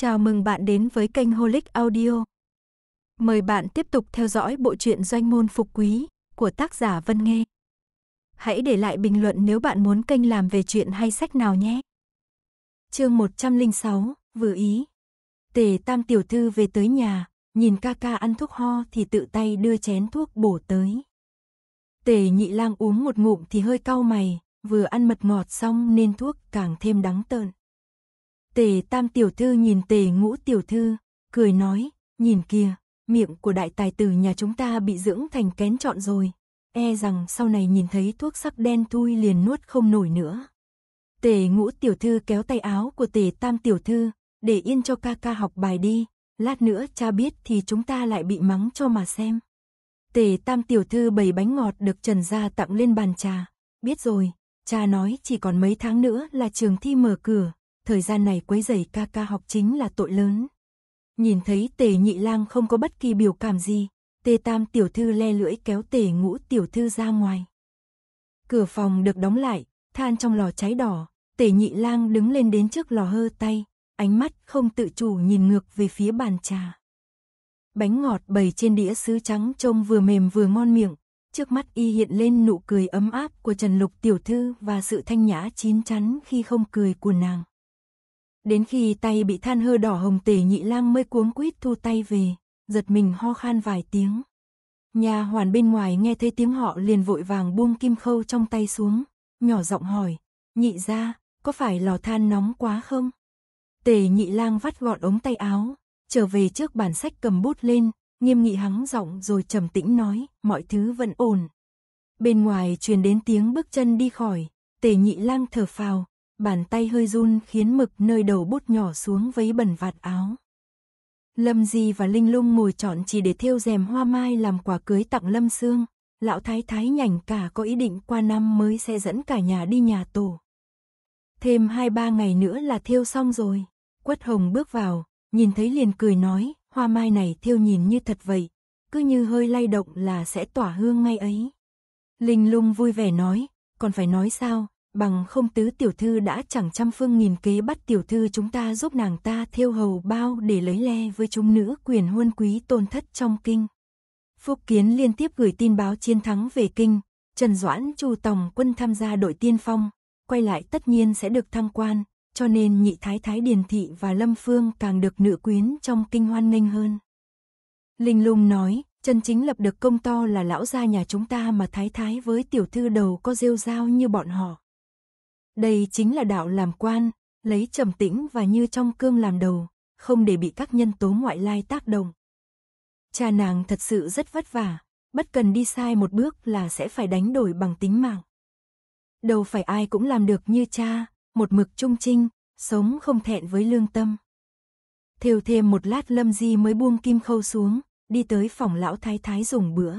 Chào mừng bạn đến với kênh Holic Audio. Mời bạn tiếp tục theo dõi bộ truyện Doanh môn phục quý của tác giả Vân Nghê. Hãy để lại bình luận nếu bạn muốn kênh làm về chuyện hay sách nào nhé. Chương 106, vừa ý. Tề Tam tiểu thư về tới nhà, nhìn ca ca ăn thuốc ho thì tự tay đưa chén thuốc bổ tới. Tề Nhị Lang uống một ngụm thì hơi cau mày, vừa ăn mật ngọt xong nên thuốc càng thêm đắng tợn. Tề tam tiểu thư nhìn tề ngũ tiểu thư, cười nói, nhìn kia miệng của đại tài tử nhà chúng ta bị dưỡng thành kén trọn rồi. E rằng sau này nhìn thấy thuốc sắc đen thui liền nuốt không nổi nữa. Tề ngũ tiểu thư kéo tay áo của tề tam tiểu thư, để yên cho ca ca học bài đi, lát nữa cha biết thì chúng ta lại bị mắng cho mà xem. Tề tam tiểu thư bày bánh ngọt được Trần Gia tặng lên bàn trà, biết rồi, cha nói chỉ còn mấy tháng nữa là trường thi mở cửa, thời gian này quấy rầy ca ca học chính là tội lớn. Nhìn thấy tề nhị lang không có bất kỳ biểu cảm gì, tề tam tiểu thư le lưỡi kéo tề ngũ tiểu thư ra ngoài. Cửa phòng được đóng lại, than trong lò cháy đỏ, tề nhị lang đứng lên đến trước lò hơ tay, ánh mắt không tự chủ nhìn ngược về phía bàn trà. Bánh ngọt bầy trên đĩa sứ trắng trông vừa mềm vừa ngon miệng, trước mắt y hiện lên nụ cười ấm áp của Trần Lục tiểu thư và sự thanh nhã chín chắn khi không cười của nàng. Đến khi tay bị than hơ đỏ hồng tề nhị lang mới cuống quýt thu tay về, giật mình ho khan vài tiếng. Nhà hoàn bên ngoài nghe thấy tiếng họ liền vội vàng buông kim khâu trong tay xuống, nhỏ giọng hỏi, nhị ra, có phải lò than nóng quá không? Tề nhị lang vắt gọn ống tay áo, trở về trước bản sách cầm bút lên, nghiêm nghị hắng giọng rồi trầm tĩnh nói, mọi thứ vẫn ổn. Bên ngoài truyền đến tiếng bước chân đi khỏi, tề nhị lang thở phào, bàn tay hơi run khiến mực nơi đầu bút nhỏ xuống vấy bẩn vạt áo. Lâm Di và Linh Lung ngồi chọn chỉ để thêu rèm hoa mai làm quà cưới tặng Lâm Sương. Lão Thái Thái nhảnh cả có ý định qua năm mới sẽ dẫn cả nhà đi nhà tổ. Thêm hai ba ngày nữa là thêu xong rồi. Quất Hồng bước vào, nhìn thấy liền cười nói, hoa mai này thêu nhìn như thật vậy. Cứ như hơi lay động là sẽ tỏa hương ngay ấy. Linh Lung vui vẻ nói, còn phải nói sao, bằng không tứ tiểu thư đã chẳng trăm phương nghìn kế bắt tiểu thư chúng ta giúp nàng ta thiêu hầu bao để lấy le với chúng nữ quyền huân quý tôn thất trong kinh. Phúc Kiến liên tiếp gửi tin báo chiến thắng về kinh, Trần Doãn Chu Tòng quân tham gia đội tiên phong, quay lại tất nhiên sẽ được tham quan, cho nên nhị thái thái Điền Thị và Lâm Phương càng được nữ quyến trong kinh hoan nghênh hơn. Linh Lung nói, trần chính lập được công to là lão gia nhà chúng ta mà thái thái với tiểu thư đầu có rêu rao như bọn họ. Đây chính là đạo làm quan, lấy trầm tĩnh và như trong cương làm đầu, không để bị các nhân tố ngoại lai tác động. Cha nàng thật sự rất vất vả, bất cần đi sai một bước là sẽ phải đánh đổi bằng tính mạng. Đâu phải ai cũng làm được như cha, một mực trung trinh, sống không thẹn với lương tâm. Thiều thêm một lát lâm di mới buông kim khâu xuống, đi tới phòng lão thái thái dùng bữa.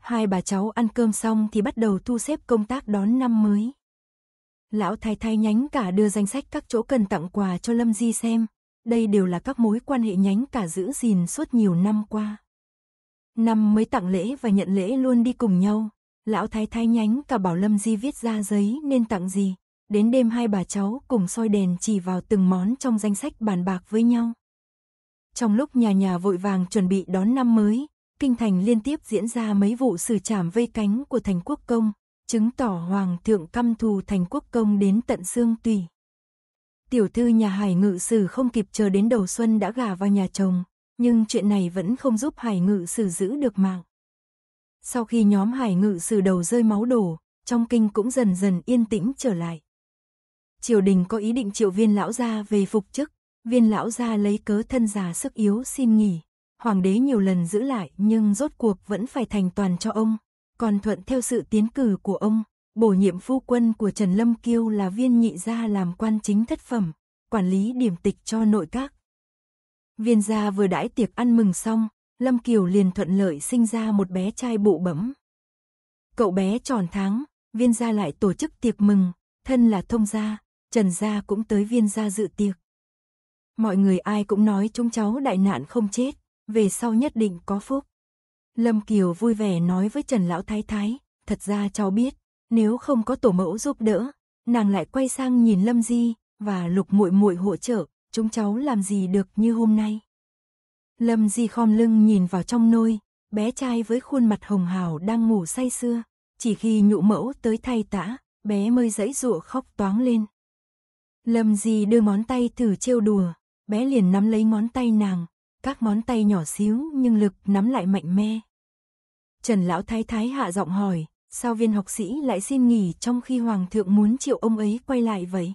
Hai bà cháu ăn cơm xong thì bắt đầu thu xếp công tác đón năm mới lão thái thái nhánh cả đưa danh sách các chỗ cần tặng quà cho Lâm Di xem. Đây đều là các mối quan hệ nhánh cả giữ gìn suốt nhiều năm qua. Năm mới tặng lễ và nhận lễ luôn đi cùng nhau. Lão thái thái nhánh cả bảo Lâm Di viết ra giấy nên tặng gì. Đến đêm hai bà cháu cùng soi đèn chỉ vào từng món trong danh sách bàn bạc với nhau. Trong lúc nhà nhà vội vàng chuẩn bị đón năm mới, kinh thành liên tiếp diễn ra mấy vụ xử trảm vây cánh của thành quốc công, chứng tỏ hoàng thượng căm thù thành quốc công đến tận xương tùy. Tiểu thư nhà hải ngự sử không kịp chờ đến đầu xuân đã gả vào nhà chồng, nhưng chuyện này vẫn không giúp hải ngự sử giữ được mạng. Sau khi nhóm hải ngự sử đầu rơi máu đổ, trong kinh cũng dần dần yên tĩnh trở lại. Triều đình có ý định triệu viên lão gia về phục chức, viên lão gia lấy cớ thân già sức yếu xin nghỉ. Hoàng đế nhiều lần giữ lại nhưng rốt cuộc vẫn phải thành toàn cho ông, còn thuận theo sự tiến cử của ông, bổ nhiệm phu quân của Trần Lâm Kiêu là viên nhị gia làm quan chính thất phẩm, quản lý điểm tịch cho nội các. Viên gia vừa đãi tiệc ăn mừng xong, Lâm Kiều liền thuận lợi sinh ra một bé trai bụ bẫm. Cậu bé tròn tháng, viên gia lại tổ chức tiệc mừng, thân là thông gia, Trần gia cũng tới viên gia dự tiệc. Mọi người ai cũng nói chúng cháu đại nạn không chết, về sau nhất định có phúc. Lâm Kiều vui vẻ nói với Trần Lão Thái Thái, thật ra cháu biết, nếu không có tổ mẫu giúp đỡ, nàng lại quay sang nhìn Lâm Di và Lục Muội Muội hỗ trợ, chúng cháu làm gì được như hôm nay. Lâm Di khom lưng nhìn vào trong nôi, bé trai với khuôn mặt hồng hào đang ngủ say sưa, chỉ khi nhụ mẫu tới thay tã, bé mới dãy dụa khóc toáng lên. Lâm Di đưa ngón tay thử trêu đùa, bé liền nắm lấy ngón tay nàng, các món tay nhỏ xíu nhưng lực nắm lại mạnh mẽ. Trần Lão Thái Thái hạ giọng hỏi, sao viên học sĩ lại xin nghỉ trong khi Hoàng thượng muốn triệu ông ấy quay lại vậy?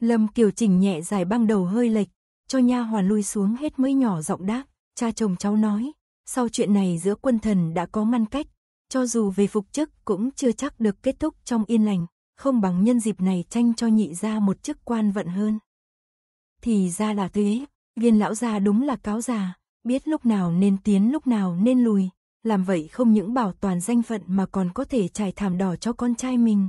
Lâm Kiều chỉnh nhẹ dài băng đầu hơi lệch, cho nha hoàn lui xuống hết mới nhỏ giọng đáp, cha chồng cháu nói, sau chuyện này giữa quân thần đã có ngăn cách, cho dù về phục chức cũng chưa chắc được kết thúc trong yên lành, không bằng nhân dịp này tranh cho nhị ra một chức quan vận hơn. Thì ra là thế, Viên lão gia đúng là cáo già, biết lúc nào nên tiến lúc nào nên lùi, làm vậy không những bảo toàn danh phận mà còn có thể trải thảm đỏ cho con trai mình.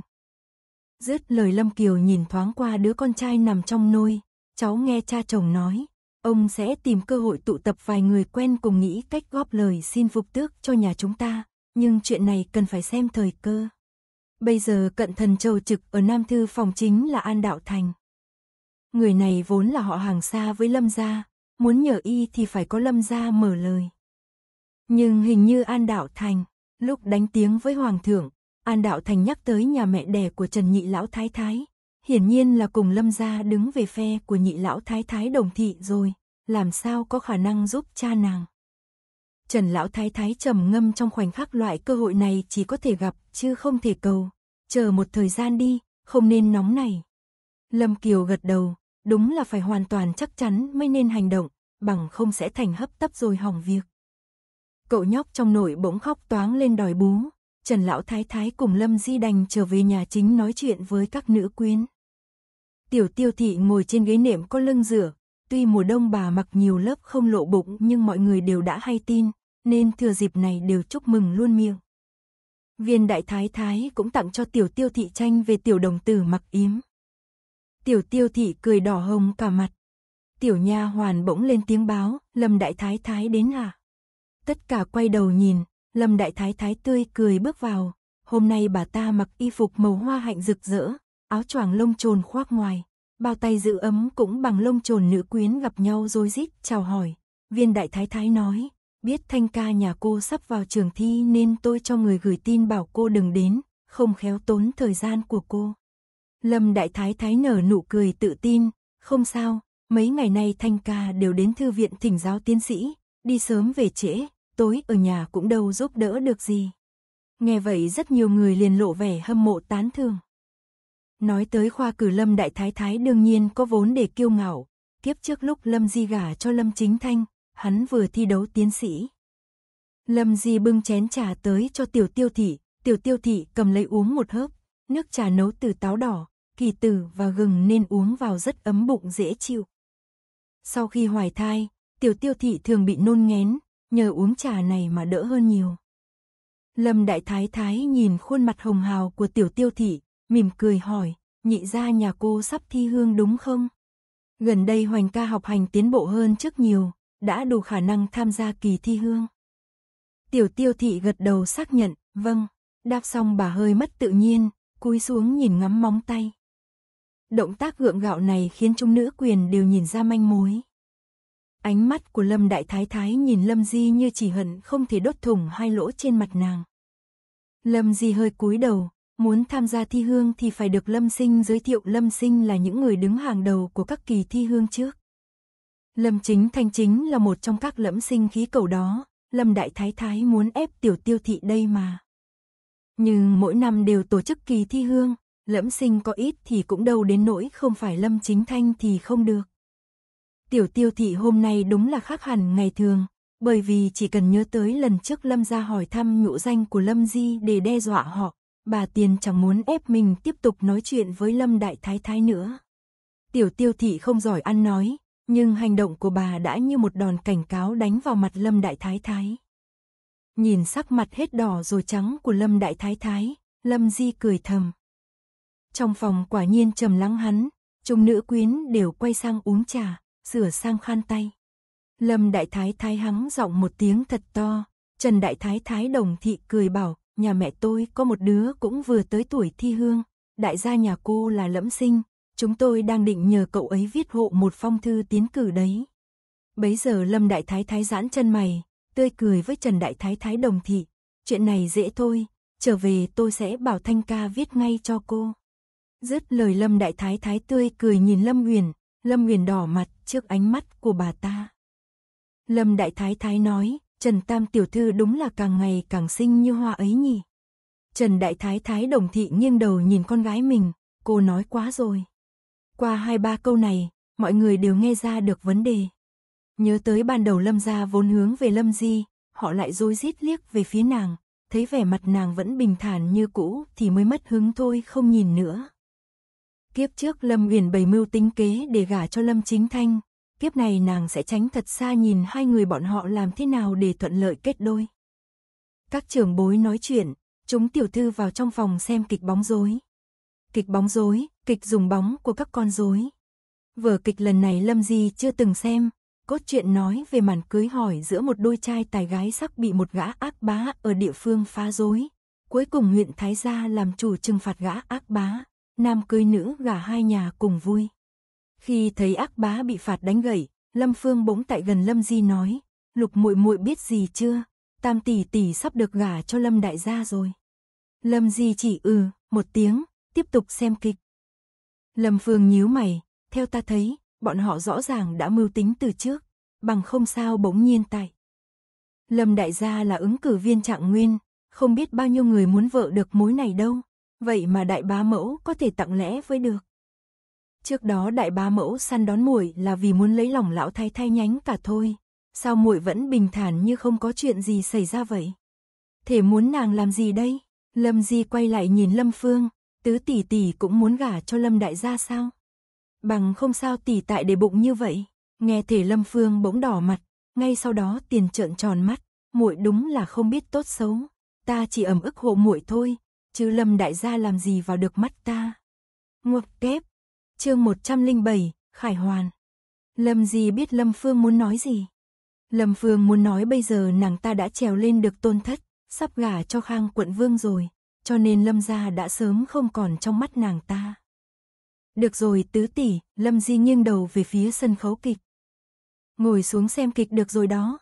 Dứt lời Lâm Kiều nhìn thoáng qua đứa con trai nằm trong nôi, cháu nghe cha chồng nói, ông sẽ tìm cơ hội tụ tập vài người quen cùng nghĩ cách góp lời xin phục tước cho nhà chúng ta, nhưng chuyện này cần phải xem thời cơ. Bây giờ cận thần châu trực ở Nam Thư phòng chính là An Đạo Thành. Người này vốn là họ hàng xa với Lâm gia, muốn nhờ y thì phải có Lâm gia mở lời. Nhưng hình như An Đạo Thành, lúc đánh tiếng với Hoàng thượng, An Đạo Thành nhắc tới nhà mẹ đẻ của Trần Nhị Lão Thái Thái. Hiển nhiên là cùng Lâm gia đứng về phe của Nhị Lão Thái Thái đồng thị rồi, làm sao có khả năng giúp cha nàng. Trần Lão Thái Thái trầm ngâm trong khoảnh khắc loại cơ hội này chỉ có thể gặp chứ không thể cầu. Chờ một thời gian đi, không nên nóng này. Lâm Kiều gật đầu, Đúng là phải hoàn toàn chắc chắn mới nên hành động, bằng không sẽ thành hấp tấp rồi hỏng việc. Cậu nhóc trong nội bỗng khóc toáng lên đòi bú, Trần Lão Thái Thái cùng Lâm Di đành trở về nhà chính nói chuyện với các nữ quyến. Tiểu tiêu thị ngồi trên ghế nệm có lưng rửa, tuy mùa đông bà mặc nhiều lớp không lộ bụng nhưng mọi người đều đã hay tin, nên thừa dịp này đều chúc mừng luôn miệng. Viên đại thái thái cũng tặng cho tiểu tiêu thị tranh về tiểu đồng tử mặc yếm. Tiểu tiêu thị cười đỏ hồng cả mặt. Tiểu nha hoàn bỗng lên tiếng báo, Lâm Đại Thái Thái đến à? Tất cả quay đầu nhìn, Lâm Đại Thái Thái tươi cười bước vào. Hôm nay bà ta mặc y phục màu hoa hạnh rực rỡ, áo choàng lông trồn khoác ngoài. Bao tay giữ ấm cũng bằng lông trồn nữ quyến gặp nhau rối rít chào hỏi. Viên Đại Thái Thái nói, biết thanh ca nhà cô sắp vào trường thi nên tôi cho người gửi tin bảo cô đừng đến, không khéo tốn thời gian của cô. Lâm Đại Thái Thái nở nụ cười tự tin, không sao, mấy ngày nay Thanh Ca đều đến thư viện thỉnh giáo tiến sĩ, đi sớm về trễ, tối ở nhà cũng đâu giúp đỡ được gì. Nghe vậy rất nhiều người liền lộ vẻ hâm mộ tán thường. Nói tới khoa cử Lâm Đại Thái Thái đương nhiên có vốn để kiêu ngạo, kiếp trước lúc Lâm Di gả cho Lâm Chính Thanh, hắn vừa thi đấu tiến sĩ. Lâm Di bưng chén trà tới cho tiểu tiêu thị, tiểu tiêu thị cầm lấy uống một hớp, Nước trà nấu từ táo đỏ, kỳ tử và gừng nên uống vào rất ấm bụng dễ chịu. Sau khi hoài thai, tiểu tiêu thị thường bị nôn ngén, nhờ uống trà này mà đỡ hơn nhiều. Lâm Đại Thái Thái nhìn khuôn mặt hồng hào của tiểu tiêu thị, mỉm cười hỏi, nhị ra nhà cô sắp thi hương đúng không? Gần đây Hoành ca học hành tiến bộ hơn trước nhiều, đã đủ khả năng tham gia kỳ thi hương. Tiểu tiêu thị gật đầu xác nhận, vâng, đáp xong bà hơi mất tự nhiên, cúi xuống nhìn ngắm móng tay. Động tác gượng gạo này khiến chúng nữ quyền đều nhìn ra manh mối. Ánh mắt của Lâm Đại Thái Thái nhìn Lâm Di như chỉ hận không thể đốt thủng hai lỗ trên mặt nàng. Lâm Di hơi cúi đầu, muốn tham gia thi hương thì phải được Lâm Sinh giới thiệu Lâm Sinh là những người đứng hàng đầu của các kỳ thi hương trước. Lâm Chính Thanh chính là một trong các lẫm sinh khí cầu đó, Lâm Đại Thái Thái muốn ép tiểu tiêu thị đây mà. Nhưng mỗi năm đều tổ chức kỳ thi hương, lẫm sinh có ít thì cũng đâu đến nỗi không phải Lâm Chính Thanh thì không được. Tiểu tiêu thị hôm nay đúng là khác hẳn ngày thường, bởi vì chỉ cần nhớ tới lần trước Lâm ra hỏi thăm nhũ danh của Lâm Di để đe dọa họ, bà Tiền chẳng muốn ép mình tiếp tục nói chuyện với Lâm Đại Thái Thái nữa. Tiểu tiêu thị không giỏi ăn nói, nhưng hành động của bà đã như một đòn cảnh cáo đánh vào mặt Lâm Đại Thái Thái. Nhìn sắc mặt hết đỏ rồi trắng của Lâm Đại Thái Thái, Lâm Di cười thầm. Trong phòng quả nhiên trầm lắng hắn, chúng nữ quyến đều quay sang uống trà, sửa sang khăn tay. Lâm Đại Thái Thái hắng giọng một tiếng thật to, Trần Đại Thái Thái đồng thị cười bảo, nhà mẹ tôi có một đứa cũng vừa tới tuổi thi hương, đại gia nhà cô là lẫm sinh, chúng tôi đang định nhờ cậu ấy viết hộ một phong thư tiến cử đấy. Bấy giờ Lâm Đại Thái Thái giãn chân mày, tươi cười với Trần Đại Thái Thái đồng thị. Chuyện này dễ thôi, trở về tôi sẽ bảo Thanh Ca viết ngay cho cô. Dứt lời Lâm Đại Thái Thái tươi cười nhìn Lâm Huyền, Lâm Huyền đỏ mặt trước ánh mắt của bà ta. Lâm Đại Thái Thái nói, Trần Tam Tiểu Thư đúng là càng ngày càng xinh như hoa ấy nhỉ. Trần Đại Thái Thái đồng thị nghiêng đầu nhìn con gái mình, cô nói quá rồi. Qua hai ba câu này, mọi người đều nghe ra được vấn đề. Nhớ tới ban đầu Lâm gia vốn hướng về Lâm Di, họ lại rối rít liếc về phía nàng, thấy vẻ mặt nàng vẫn bình thản như cũ thì mới mất hứng thôi không nhìn nữa. Kiếp trước Lâm Uyển bày mưu tính kế để gả cho Lâm Chính Thanh, kiếp này nàng sẽ tránh thật xa nhìn hai người bọn họ làm thế nào để thuận lợi kết đôi. Các trưởng bối nói chuyện, chúng tiểu thư vào trong phòng xem kịch bóng rối. Kịch bóng rối, kịch dùng bóng của các con rối. Vở kịch lần này Lâm Di chưa từng xem, cốt truyện nói về màn cưới hỏi giữa một đôi trai tài gái sắc bị một gã ác bá ở địa phương phá rối. Cuối cùng huyện Thái Gia làm chủ trừng phạt gã ác bá, nam cưới nữ gả hai nhà cùng vui. Khi thấy ác bá bị phạt đánh gậy, Lâm Phương bỗng tại gần Lâm Di nói, lục muội muội biết gì chưa, tam tỷ tỷ sắp được gả cho Lâm đại gia rồi. Lâm Di chỉ ừ, một tiếng, tiếp tục xem kịch. Lâm Phương nhíu mày, theo ta thấy, bọn họ rõ ràng đã mưu tính từ trước, bằng không sao bỗng nhiên tại. Lâm đại gia là ứng cử viên trạng nguyên, không biết bao nhiêu người muốn vợ được mối này đâu, vậy mà đại bá mẫu có thể tặng lẽ với được. Trước đó đại bá mẫu săn đón muội là vì muốn lấy lòng lão thái thay nhánh cả thôi, sao muội vẫn bình thản như không có chuyện gì xảy ra vậy? Thể muốn nàng làm gì đây? Lâm Di quay lại nhìn Lâm Phương, tứ tỷ tỷ cũng muốn gả cho Lâm đại gia sao? Bằng không sao tỷ tại để bụng như vậy. Nghe thể Lâm Phương bỗng đỏ mặt, ngay sau đó tiền trợn tròn mắt, muội đúng là không biết tốt xấu, ta chỉ ẩm ức hộ muội thôi, chứ Lâm đại gia làm gì vào được mắt ta. Ngoặc kép. Chương 107, Khải Hoàn. Lâm gì biết Lâm Phương muốn nói gì? Lâm Phương muốn nói bây giờ nàng ta đã trèo lên được tôn thất, sắp gả cho Khang quận vương rồi, cho nên Lâm gia đã sớm không còn trong mắt nàng ta. Được rồi tứ tỷ, Lâm Di nghiêng đầu về phía sân khấu kịch. Ngồi xuống xem kịch được rồi đó.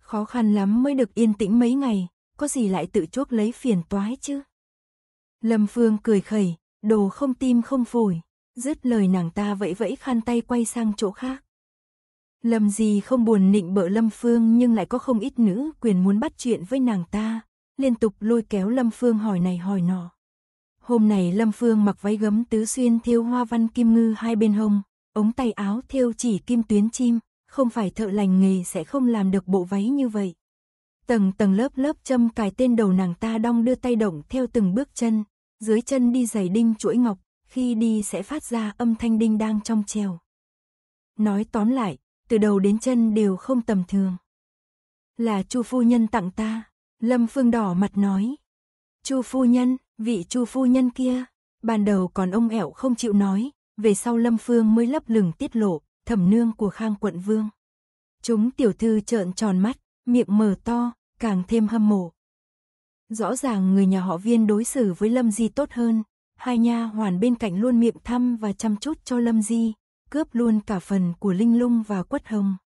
Khó khăn lắm mới được yên tĩnh mấy ngày, có gì lại tự chuốc lấy phiền toái chứ. Lâm Phương cười khẩy, đồ không tim không phổi, dứt lời nàng ta vẫy vẫy khăn tay quay sang chỗ khác. Lâm Di không buồn nịnh bợ Lâm Phương nhưng lại có không ít nữ quyền muốn bắt chuyện với nàng ta, liên tục lôi kéo Lâm Phương hỏi này hỏi nọ. Hôm này Lâm Phương mặc váy gấm tứ xuyên thêu hoa văn kim ngư hai bên hông, ống tay áo thêu chỉ kim tuyến chim, không phải thợ lành nghề sẽ không làm được bộ váy như vậy. Tầng tầng lớp lớp châm cài tên đầu nàng ta đong đưa tay động theo từng bước chân, dưới chân đi giày đinh chuỗi ngọc, khi đi sẽ phát ra âm thanh đinh đang trong trèo. Nói tóm lại, từ đầu đến chân đều không tầm thường. Là Chu phu nhân tặng ta, Lâm Phương đỏ mặt nói. Chu phu nhân, Vị chu phu nhân kia, ban đầu còn ông ẻo không chịu nói, về sau Lâm Phương mới lấp lửng tiết lộ, thẩm nương của Khang quận vương. Chúng tiểu thư trợn tròn mắt, miệng mở to, càng thêm hâm mộ. Rõ ràng người nhà họ viên đối xử với Lâm Di tốt hơn, hai nha hoàn bên cạnh luôn miệng thăm và chăm chút cho Lâm Di, cướp luôn cả phần của Linh Lung và Quất Hồng.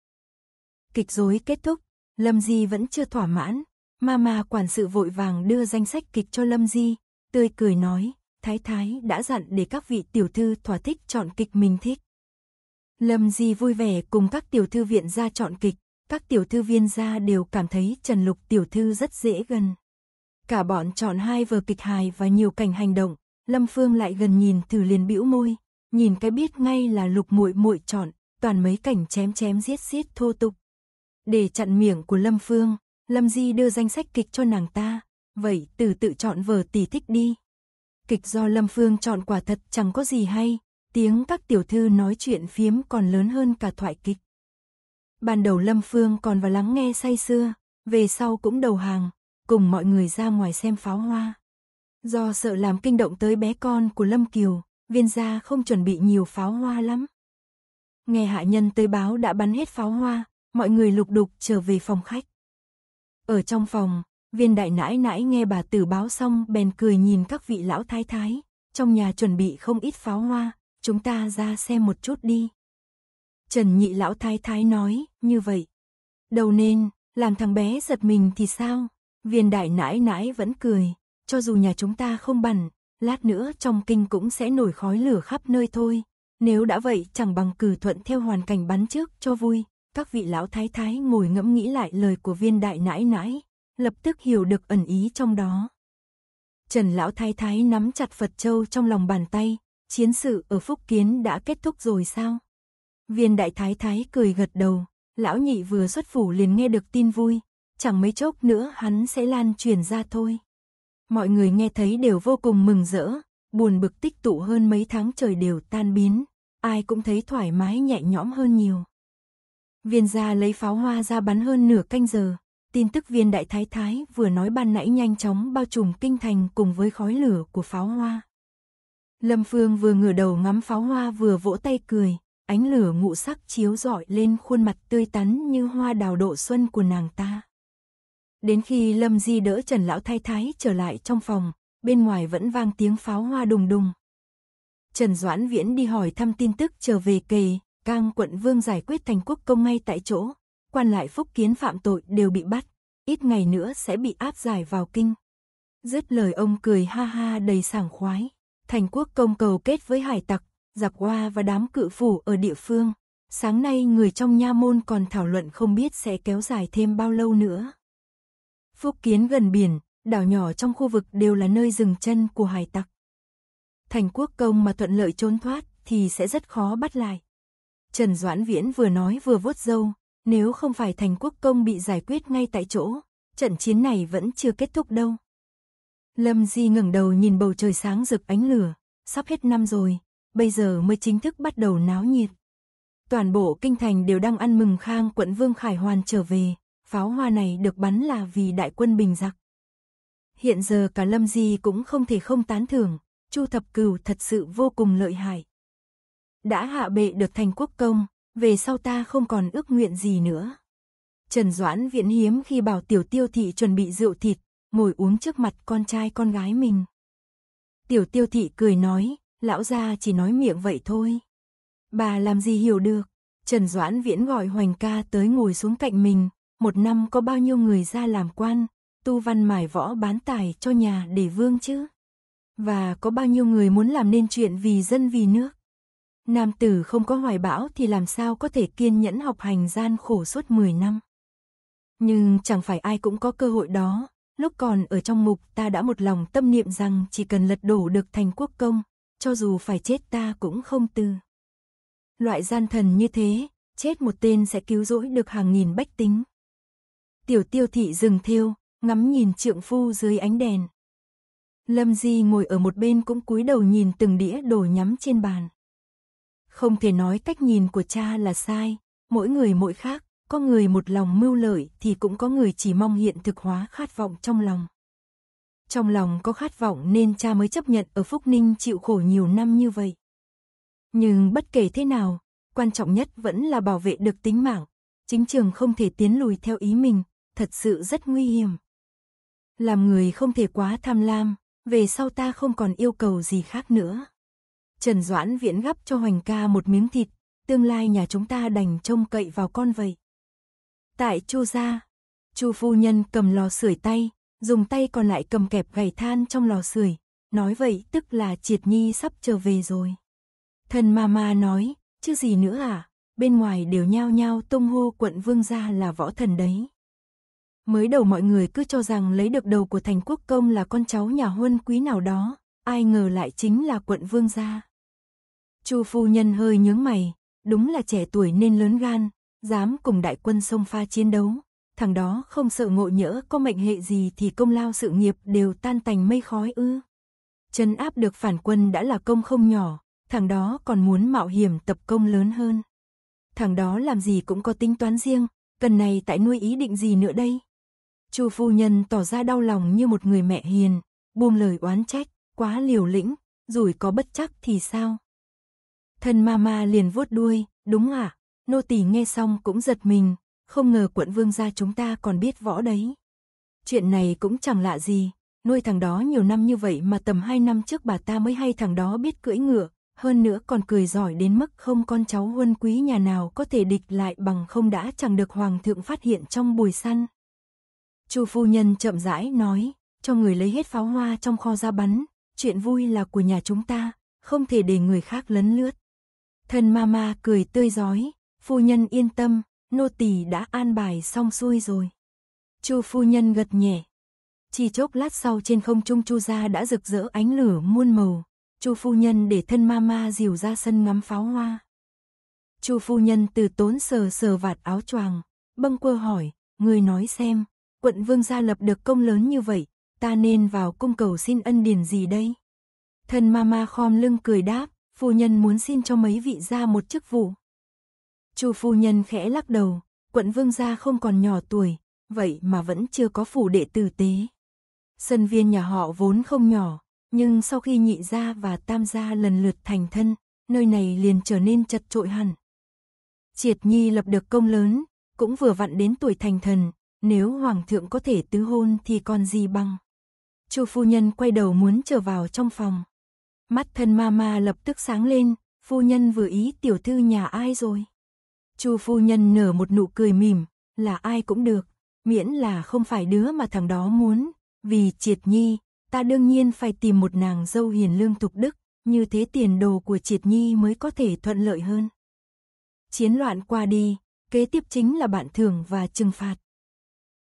Kịch rối kết thúc, Lâm Di vẫn chưa thỏa mãn, Mama quản sự vội vàng đưa danh sách kịch cho Lâm Di, tươi cười nói, Thái Thái đã dặn để các vị tiểu thư thỏa thích chọn kịch mình thích. Lâm Di vui vẻ cùng các tiểu thư viện ra chọn kịch, các tiểu thư viên ra đều cảm thấy Trần Lục tiểu thư rất dễ gần. Cả bọn chọn hai vở kịch hài và nhiều cảnh hành động, Lâm Phương lại gần nhìn thử liền bĩu môi, nhìn cái biết ngay là Lục muội muội chọn, toàn mấy cảnh chém chém giết giết thô tục. Để chặn miệng của Lâm Phương, Lâm Di đưa danh sách kịch cho nàng ta, Vậy từ tự chọn vở tỷ thích đi. Kịch do Lâm Phương chọn quả thật chẳng có gì hay, tiếng các tiểu thư nói chuyện phiếm còn lớn hơn cả thoại kịch. Ban đầu Lâm Phương còn vào lắng nghe say sưa, về sau cũng đầu hàng, cùng mọi người ra ngoài xem pháo hoa. Do sợ làm kinh động tới bé con của Lâm Kiều, viên gia không chuẩn bị nhiều pháo hoa lắm. Nghe hạ nhân tới báo đã bắn hết pháo hoa, mọi người lục đục trở về phòng khách. Ở trong phòng, Viên đại nãi nãi nghe bà tử báo xong bèn cười nhìn các vị lão thái thái, trong nhà chuẩn bị không ít pháo hoa, chúng ta ra xem một chút đi. Trần nhị lão thái thái nói, như vậy. Đầu nên, làm thằng bé giật mình thì sao? Viên đại nãi nãi vẫn cười, cho dù nhà chúng ta không bẩn, lát nữa trong kinh cũng sẽ nổi khói lửa khắp nơi thôi. Nếu đã vậy chẳng bằng cử thuận theo hoàn cảnh bắn trước cho vui. Các vị lão thái thái ngồi ngẫm nghĩ lại lời của viên đại nãi nãi, lập tức hiểu được ẩn ý trong đó. Trần Lão Thái Thái nắm chặt Phật Châu trong lòng bàn tay, chiến sự ở Phúc Kiến đã kết thúc rồi sao? Viên Đại Thái Thái cười gật đầu, Lão Nhị vừa xuất phủ liền nghe được tin vui, chẳng mấy chốc nữa hắn sẽ lan truyền ra thôi. Mọi người nghe thấy đều vô cùng mừng rỡ, buồn bực tích tụ hơn mấy tháng trời đều tan biến, ai cũng thấy thoải mái nhẹ nhõm hơn nhiều. Viên gia lấy pháo hoa ra bắn hơn nửa canh giờ, Tin tức viên đại thái thái vừa nói ban nãy nhanh chóng bao trùm kinh thành cùng với khói lửa của pháo hoa. Lâm Phương vừa ngửa đầu ngắm pháo hoa vừa vỗ tay cười, ánh lửa ngụ sắc chiếu rọi lên khuôn mặt tươi tắn như hoa đào độ xuân của nàng ta. Đến khi Lâm Di đỡ Trần Lão Thái Thái trở lại trong phòng, bên ngoài vẫn vang tiếng pháo hoa đùng đùng. Trần Doãn Viễn đi hỏi thăm tin tức trở về kề, Cang quận vương giải quyết thành quốc công ngay tại chỗ, quan lại phúc kiến phạm tội đều bị bắt, ít ngày nữa sẽ bị áp giải vào kinh. Dứt lời ông cười ha ha đầy sảng khoái, thành quốc công cầu kết với hải tặc, giặc hoa và đám cự phủ ở địa phương. Sáng nay người trong nha môn còn thảo luận không biết sẽ kéo dài thêm bao lâu nữa. Phúc kiến gần biển, đảo nhỏ trong khu vực đều là nơi dừng chân của hải tặc. Thành quốc công mà thuận lợi trốn thoát thì sẽ rất khó bắt lại. Trần Doãn Viễn vừa nói vừa vuốt dâu nếu không phải thành quốc công bị giải quyết ngay tại chỗ, trận chiến này vẫn chưa kết thúc đâu. Lâm Di ngẩng đầu nhìn bầu trời sáng rực ánh lửa, sắp hết năm rồi, bây giờ mới chính thức bắt đầu náo nhiệt. Toàn bộ kinh thành đều đang ăn mừng khang quận Vương Khải Hoàn trở về, pháo hoa này được bắn là vì đại quân bình giặc. Hiện giờ cả Lâm Di cũng không thể không tán thưởng, Chu Thập Cửu thật sự vô cùng lợi hại. Đã hạ bệ được thành quốc công, về sau ta không còn ước nguyện gì nữa. Trần Doãn Viễn hiếm khi bảo tiểu tiêu thị chuẩn bị rượu thịt, ngồi uống trước mặt con trai con gái mình. Tiểu tiêu thị cười nói, lão gia chỉ nói miệng vậy thôi. Bà làm gì hiểu được, Trần Doãn Viễn gọi Hoành ca tới ngồi xuống cạnh mình, một năm có bao nhiêu người ra làm quan, tu văn mải võ bán tài cho nhà để vương chứ. Và có bao nhiêu người muốn làm nên chuyện vì dân vì nước. Nam tử không có hoài bão thì làm sao có thể kiên nhẫn học hành gian khổ suốt 10 năm. Nhưng chẳng phải ai cũng có cơ hội đó, lúc còn ở trong mục ta đã một lòng tâm niệm rằng chỉ cần lật đổ được thành quốc công, cho dù phải chết ta cũng không từ. Loại gian thần như thế, chết một tên sẽ cứu rỗi được hàng nghìn bách tính. Tiểu tiêu thị dừng thiêu, ngắm nhìn trượng phu dưới ánh đèn. Lâm Di ngồi ở một bên cũng cúi đầu nhìn từng đĩa đồ nhắm trên bàn. Không thể nói cách nhìn của cha là sai, mỗi người mỗi khác, có người một lòng mưu lợi thì cũng có người chỉ mong hiện thực hóa khát vọng trong lòng. Trong lòng có khát vọng nên cha mới chấp nhận ở Phúc Ninh chịu khổ nhiều năm như vậy. Nhưng bất kể thế nào, quan trọng nhất vẫn là bảo vệ được tính mạng. Chính trường không thể tiến lùi theo ý mình, thật sự rất nguy hiểm. Làm người không thể quá tham lam, về sau ta không còn yêu cầu gì khác nữa. Trần Doãn Viễn gắp cho Hoành ca một miếng thịt, tương lai nhà chúng ta đành trông cậy vào con vậy. Tại Chu gia, Chu phu nhân cầm lò sưởi tay, dùng tay còn lại cầm kẹp gầy than trong lò sưởi, nói vậy tức là Triệt Nhi sắp trở về rồi. Thần mama nói, chứ gì nữa à, bên ngoài đều nhao nhao tung hô quận vương gia là võ thần đấy. Mới đầu mọi người cứ cho rằng lấy được đầu của thành quốc công là con cháu nhà huân quý nào đó, ai ngờ lại chính là quận vương gia. Chu phu nhân hơi nhướng mày, đúng là trẻ tuổi nên lớn gan, dám cùng đại quân sông pha chiến đấu. Thằng đó không sợ ngộ nhỡ có mệnh hệ gì thì công lao sự nghiệp đều tan tành mây khói ư. Trấn áp được phản quân đã là công không nhỏ, thằng đó còn muốn mạo hiểm tập công lớn hơn. Thằng đó làm gì cũng có tính toán riêng, cần này tại nuôi ý định gì nữa đây? Chu phu nhân tỏ ra đau lòng như một người mẹ hiền, buông lời oán trách, quá liều lĩnh, rồi có bất chắc thì sao? Thân mama liền vuốt đuôi, đúng ạ. À? Nô tỳ nghe xong cũng giật mình, không ngờ quận vương gia chúng ta còn biết võ đấy. Chuyện này cũng chẳng lạ gì, nuôi thằng đó nhiều năm như vậy mà tầm 2 năm trước bà ta mới hay thằng đó biết cưỡi ngựa, hơn nữa còn cười giỏi đến mức không con cháu huân quý nhà nào có thể địch lại bằng không đã chẳng được hoàng thượng phát hiện trong buổi săn. Chu phu nhân chậm rãi nói, cho người lấy hết pháo hoa trong kho ra bắn, chuyện vui là của nhà chúng ta, không thể để người khác lấn lướt. Thân mama cười tươi giói, phu nhân yên tâm, nô tỳ đã an bài xong xuôi rồi. Chu phu nhân gật nhẹ. Chỉ chốc lát sau trên không trung Chu gia đã rực rỡ ánh lửa muôn màu. Chu phu nhân để thân mama dìu ra sân ngắm pháo hoa. Chu phu nhân từ tốn sờ sờ vạt áo choàng, bâng quơ hỏi, người nói xem, quận vương gia lập được công lớn như vậy, ta nên vào cung cầu xin ân điển gì đây? Thân mama khom lưng cười đáp, phu nhân muốn xin cho mấy vị ra một chức vụ. Chu phu nhân khẽ lắc đầu, quận vương gia không còn nhỏ tuổi, vậy mà vẫn chưa có phủ đệ tử tế. Sân viên nhà họ vốn không nhỏ, nhưng sau khi nhị gia và tam gia lần lượt thành thân, nơi này liền trở nên chật trội hẳn. Triệt Nhi lập được công lớn, cũng vừa vặn đến tuổi thành thần, nếu hoàng thượng có thể tứ hôn thì còn gì bằng. Chu phu nhân quay đầu muốn trở vào trong phòng. Mắt thân mama lập tức sáng lên, phu nhân vừa ý tiểu thư nhà ai rồi? Chu phu nhân nở một nụ cười mỉm, là ai cũng được, miễn là không phải đứa mà thằng đó muốn, vì Triệt Nhi, ta đương nhiên phải tìm một nàng dâu hiền lương tục đức, như thế tiền đồ của Triệt Nhi mới có thể thuận lợi hơn. Chiến loạn qua đi, kế tiếp chính là bạn thưởng và trừng phạt.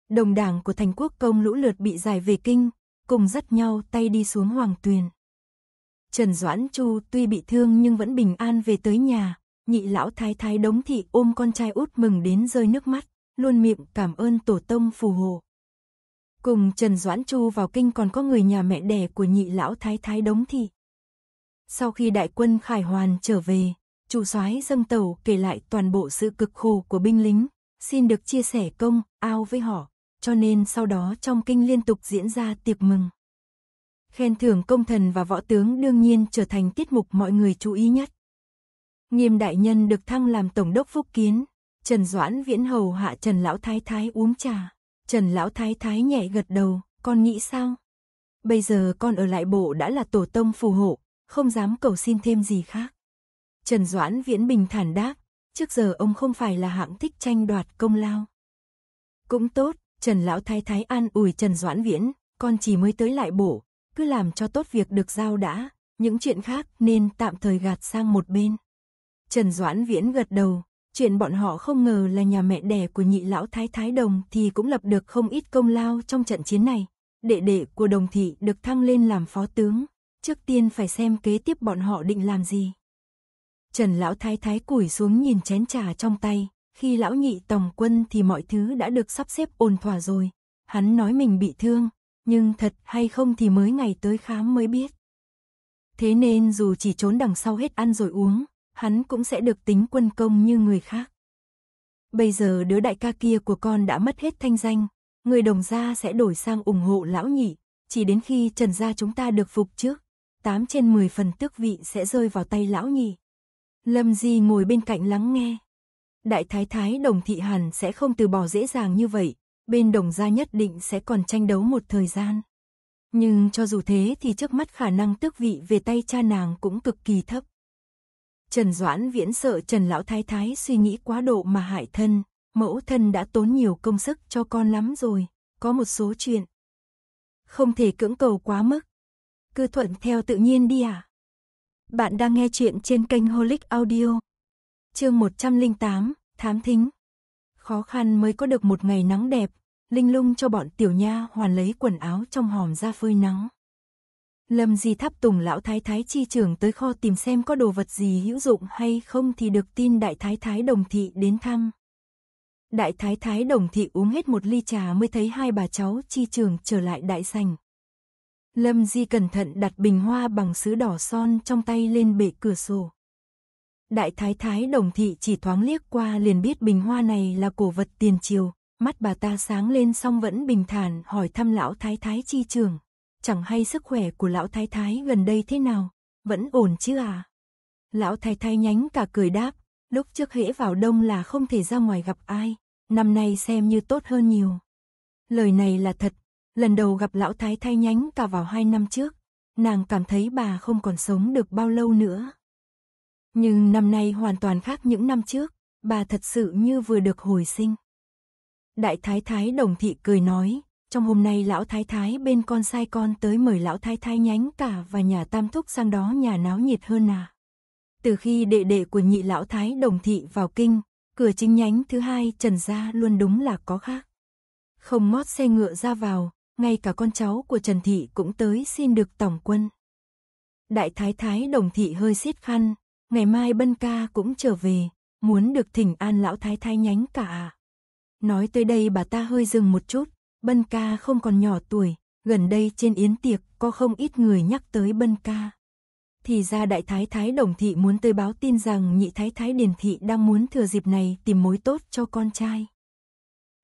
Đồng đảng của thành quốc công lũ lượt bị giải về kinh, cùng dắt nhau tay đi xuống hoàng tuyền. Trần Doãn Chu tuy bị thương nhưng vẫn bình an về tới nhà, nhị lão thái thái đống thị ôm con trai út mừng đến rơi nước mắt, luôn miệng cảm ơn tổ tông phù hộ. Cùng Trần Doãn Chu vào kinh còn có người nhà mẹ đẻ của nhị lão thái thái đống thị. Sau khi đại quân Khải Hoàn trở về, chủ soái dâng tàu kể lại toàn bộ sự cực khổ của binh lính, xin được chia sẻ công, ao với họ, cho nên sau đó trong kinh liên tục diễn ra tiệc mừng. Khen thưởng công thần và võ tướng đương nhiên trở thành tiết mục mọi người chú ý nhất. Nghiêm đại nhân được thăng làm tổng đốc phúc kiến, Trần Doãn viễn hầu hạ Trần Lão Thái Thái uống trà. Trần Lão Thái Thái nhẹ gật đầu, con nghĩ sao? Bây giờ con ở lại bộ đã là tổ tông phù hộ, không dám cầu xin thêm gì khác. Trần Doãn viễn bình thản đáp, trước giờ ông không phải là hạng thích tranh đoạt công lao. Cũng tốt, Trần Lão Thái Thái an ủi Trần Doãn Viễn, con chỉ mới tới lại bộ cứ làm cho tốt việc được giao đã, những chuyện khác nên tạm thời gạt sang một bên. Trần Doãn Viễn gật đầu, chuyện bọn họ không ngờ là nhà mẹ đẻ của nhị lão Thái Thái Đồng thì cũng lập được không ít công lao trong trận chiến này. Đệ đệ của Đồng Thị được thăng lên làm phó tướng, trước tiên phải xem kế tiếp bọn họ định làm gì. Trần lão thái thái củi xuống nhìn chén trà trong tay, khi lão nhị tổng quân thì mọi thứ đã được sắp xếp ổn thỏa rồi. Hắn nói mình bị thương, nhưng thật hay không thì mới ngày tới khám mới biết. Thế nên dù chỉ trốn đằng sau hết ăn rồi uống, hắn cũng sẽ được tính quân công như người khác. Bây giờ đứa đại ca kia của con đã mất hết thanh danh, người đồng gia sẽ đổi sang ủng hộ lão nhị, chỉ đến khi trần gia chúng ta được phục trước, 8 trên 10 phần tước vị sẽ rơi vào tay lão nhị. Lâm Di ngồi bên cạnh lắng nghe. Đại thái thái đồng thị hàn sẽ không từ bỏ dễ dàng như vậy, bên đồng gia nhất định sẽ còn tranh đấu một thời gian. Nhưng cho dù thế thì trước mắt khả năng tước vị về tay cha nàng cũng cực kỳ thấp. Trần Doãn Viễn sợ Trần Lão Thái Thái suy nghĩ quá độ mà hại thân, mẫu thân đã tốn nhiều công sức cho con lắm rồi, có một số chuyện. Không thể cưỡng cầu quá mức. Cứ thuận theo tự nhiên đi à. Bạn đang nghe chuyện trên kênh Holic Audio. Chương 108, Thám Thính. Khó khăn mới có được một ngày nắng đẹp, linh lung cho bọn tiểu nha hoàn lấy quần áo trong hòm ra phơi nắng. Lâm Di tháp tùng lão thái thái chi trưởng tới kho tìm xem có đồ vật gì hữu dụng hay không thì được tin đại thái thái đồng thị đến thăm. Đại thái thái đồng thị uống hết một ly trà mới thấy hai bà cháu chi trường trở lại đại sành. Lâm Di cẩn thận đặt bình hoa bằng sứ đỏ son trong tay lên bệ cửa sổ. Đại thái thái đồng thị chỉ thoáng liếc qua liền biết bình hoa này là cổ vật tiền triều, Mắt bà ta sáng lên xong vẫn bình thản hỏi thăm lão thái thái chi trường. Chẳng hay sức khỏe của lão thái thái gần đây thế nào, vẫn ổn chứ à? Lão thái thái nhánh cả cười đáp, lúc trước hễ vào đông là không thể ra ngoài gặp ai, năm nay xem như tốt hơn nhiều. Lời này là thật, lần đầu gặp lão thái thái nhánh cả vào hai năm trước, nàng cảm thấy bà không còn sống được bao lâu nữa. Nhưng năm nay hoàn toàn khác những năm trước, bà thật sự như vừa được hồi sinh. Đại thái thái đồng thị cười nói, trong hôm nay lão thái thái bên con sai con tới mời lão thái thái nhánh cả và nhà tam thúc sang đó nhà náo nhiệt hơn à. Từ khi đệ đệ của nhị lão thái đồng thị vào kinh, cửa chính nhánh thứ hai trần gia luôn đúng là có khác. Không mót xe ngựa ra vào, ngay cả con cháu của Trần Thị cũng tới xin được tổng quân. Đại thái thái đồng thị hơi xiết khăn, ngày mai bân ca cũng trở về, muốn được thỉnh an lão thái thái nhánh cả à Nói tới đây bà ta hơi dừng một chút, Bân ca không còn nhỏ tuổi, gần đây trên yến tiệc có không ít người nhắc tới Bân ca. Thì ra đại thái thái đồng thị muốn tới báo tin rằng nhị thái thái điền thị đang muốn thừa dịp này tìm mối tốt cho con trai.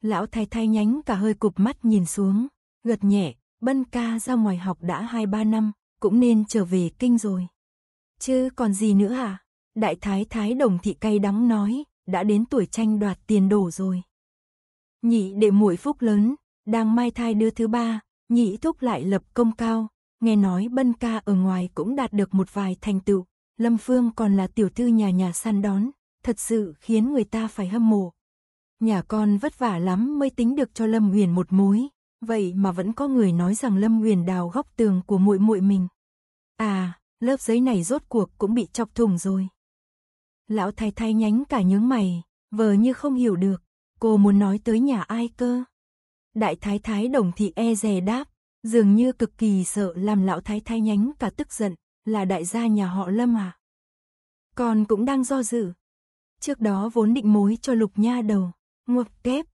Lão thái thái nhánh cả hơi cụp mắt nhìn xuống, gật nhẹ, Bân ca ra ngoài học đã 2-3 năm, cũng nên trở về kinh rồi. Chứ còn gì nữa hả? Đại thái thái đồng thị cay đắng nói, đã đến tuổi tranh đoạt tiền đồ rồi. Nhị đệ muội phúc lớn, đang mai thai đứa thứ ba, nhị thúc lại lập công cao, nghe nói bân ca ở ngoài cũng đạt được một vài thành tựu, Lâm Phương còn là tiểu thư nhà nhà săn đón, thật sự khiến người ta phải hâm mộ. Nhà con vất vả lắm mới tính được cho Lâm Huyền một mối, vậy mà vẫn có người nói rằng Lâm Huyền đào góc tường của muội muội mình. À, lớp giấy này rốt cuộc cũng bị chọc thủng rồi. Lão thái thái nhánh cả nhướng mày, vờ như không hiểu được. Cô muốn nói tới nhà ai cơ? Đại thái thái đồng thị e dè đáp, dường như cực kỳ sợ làm lão thái thái nhánh cả tức giận, là đại gia nhà họ Lâm à? Con cũng đang do dự. Trước đó vốn định mối cho Lục Nha đầu, ngập kép.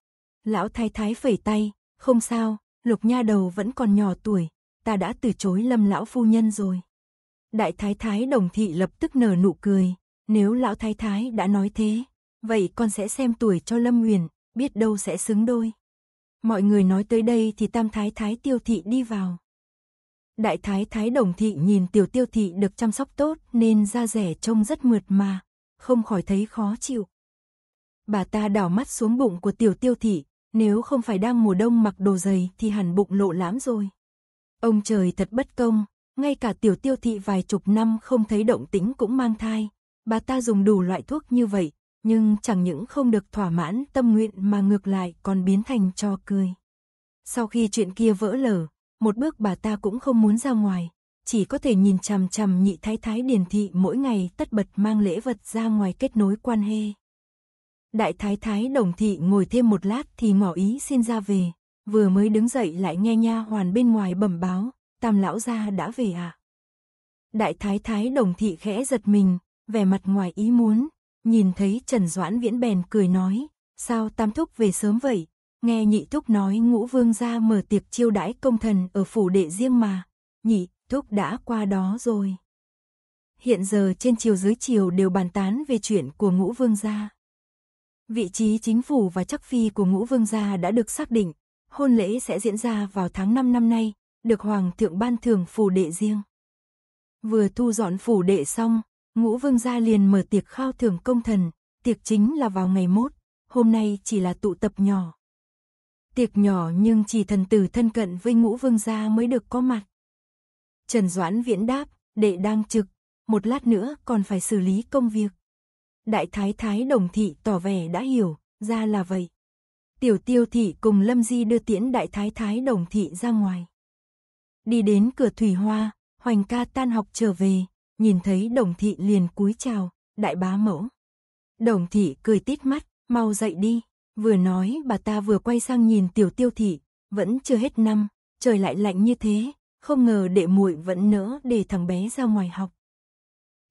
Lão thái thái phẩy tay, không sao, Lục Nha đầu vẫn còn nhỏ tuổi, ta đã từ chối Lâm lão phu nhân rồi. Đại thái thái đồng thị lập tức nở nụ cười, nếu lão thái thái đã nói thế, Vậy con sẽ xem tuổi cho Lâm Nguyền, biết đâu sẽ xứng đôi. Mọi người nói tới đây thì tam thái thái tiêu thị đi vào. Đại thái thái đồng thị nhìn tiểu tiêu thị được chăm sóc tốt nên da rẻ trông rất mượt mà, không khỏi thấy khó chịu. Bà ta đảo mắt xuống bụng của tiểu tiêu thị, nếu không phải đang mùa đông mặc đồ dày thì hẳn bụng lộ lãm rồi. Ông trời thật bất công, ngay cả tiểu tiêu thị vài chục năm không thấy động tĩnh cũng mang thai. Bà ta dùng đủ loại thuốc như vậy, nhưng chẳng những không được thỏa mãn tâm nguyện mà ngược lại còn biến thành cho cười. Sau khi chuyện kia vỡ lở, một bước bà ta cũng không muốn ra ngoài, chỉ có thể nhìn chằm chằm nhị thái thái điền thị mỗi ngày tất bật mang lễ vật ra ngoài kết nối quan hệ. Đại thái thái đồng thị ngồi thêm một lát thì ngỏ ý xin ra về, vừa mới đứng dậy lại nghe nha hoàn bên ngoài bẩm báo, tam lão gia đã về à. Đại thái thái đồng thị khẽ giật mình, vẻ mặt ngoài ý muốn, Nhìn thấy Trần Doãn Viễn bèn cười nói, sao Tam Thúc về sớm vậy? Nghe nhị Thúc nói ngũ vương ra mở tiệc chiêu đãi công thần ở phủ đệ riêng mà. Nhị Thúc đã qua đó rồi. Hiện giờ trên chiều dưới chiều đều bàn tán về chuyện của ngũ vương gia. Vị trí chính phủ và chắc phi của ngũ vương gia đã được xác định, hôn lễ sẽ diễn ra vào tháng 5 năm nay, được Hoàng thượng ban thưởng phủ đệ riêng. Vừa thu dọn phủ đệ xong, Ngũ vương gia liền mở tiệc khao thưởng công thần, tiệc chính là vào ngày mốt, hôm nay chỉ là tụ tập nhỏ. Tiệc nhỏ nhưng chỉ thần tử thân cận với ngũ vương gia mới được có mặt. Trần Doãn Viễn đáp, đệ đang trực, một lát nữa còn phải xử lý công việc. Đại thái thái đồng thị tỏ vẻ đã hiểu, ra là vậy. Tiểu tiêu thị cùng Lâm Di đưa tiễn đại thái thái đồng thị ra ngoài. Đi đến cửa thủy hoa, Hoành ca tan học trở về, nhìn thấy đồng thị liền cúi chào, đại bá mẫu. Đồng thị cười tít mắt, mau dậy đi, vừa nói bà ta vừa quay sang nhìn tiểu tiêu thị, vẫn chưa hết năm, trời lại lạnh như thế, không ngờ đệ muội vẫn nỡ để thằng bé ra ngoài học.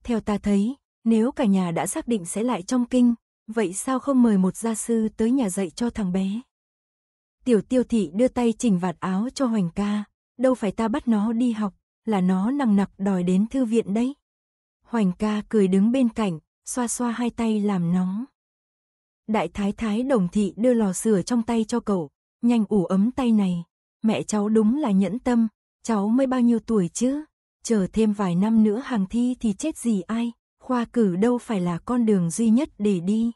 Theo ta thấy, nếu cả nhà đã xác định sẽ lại trong kinh, vậy sao không mời một gia sư tới nhà dạy cho thằng bé? Tiểu tiêu thị đưa tay chỉnh vạt áo cho Hoành ca, đâu phải ta bắt nó đi học, là nó nằng nặc đòi đến thư viện đấy. Hoành ca cười đứng bên cạnh, xoa xoa hai tay làm nóng. Đại thái thái đồng thị đưa lò sửa trong tay cho cậu, nhanh ủ ấm tay này. Mẹ cháu đúng là nhẫn tâm, cháu mới bao nhiêu tuổi chứ? Chờ thêm vài năm nữa hàng thi thì chết gì ai, khoa cử đâu phải là con đường duy nhất để đi.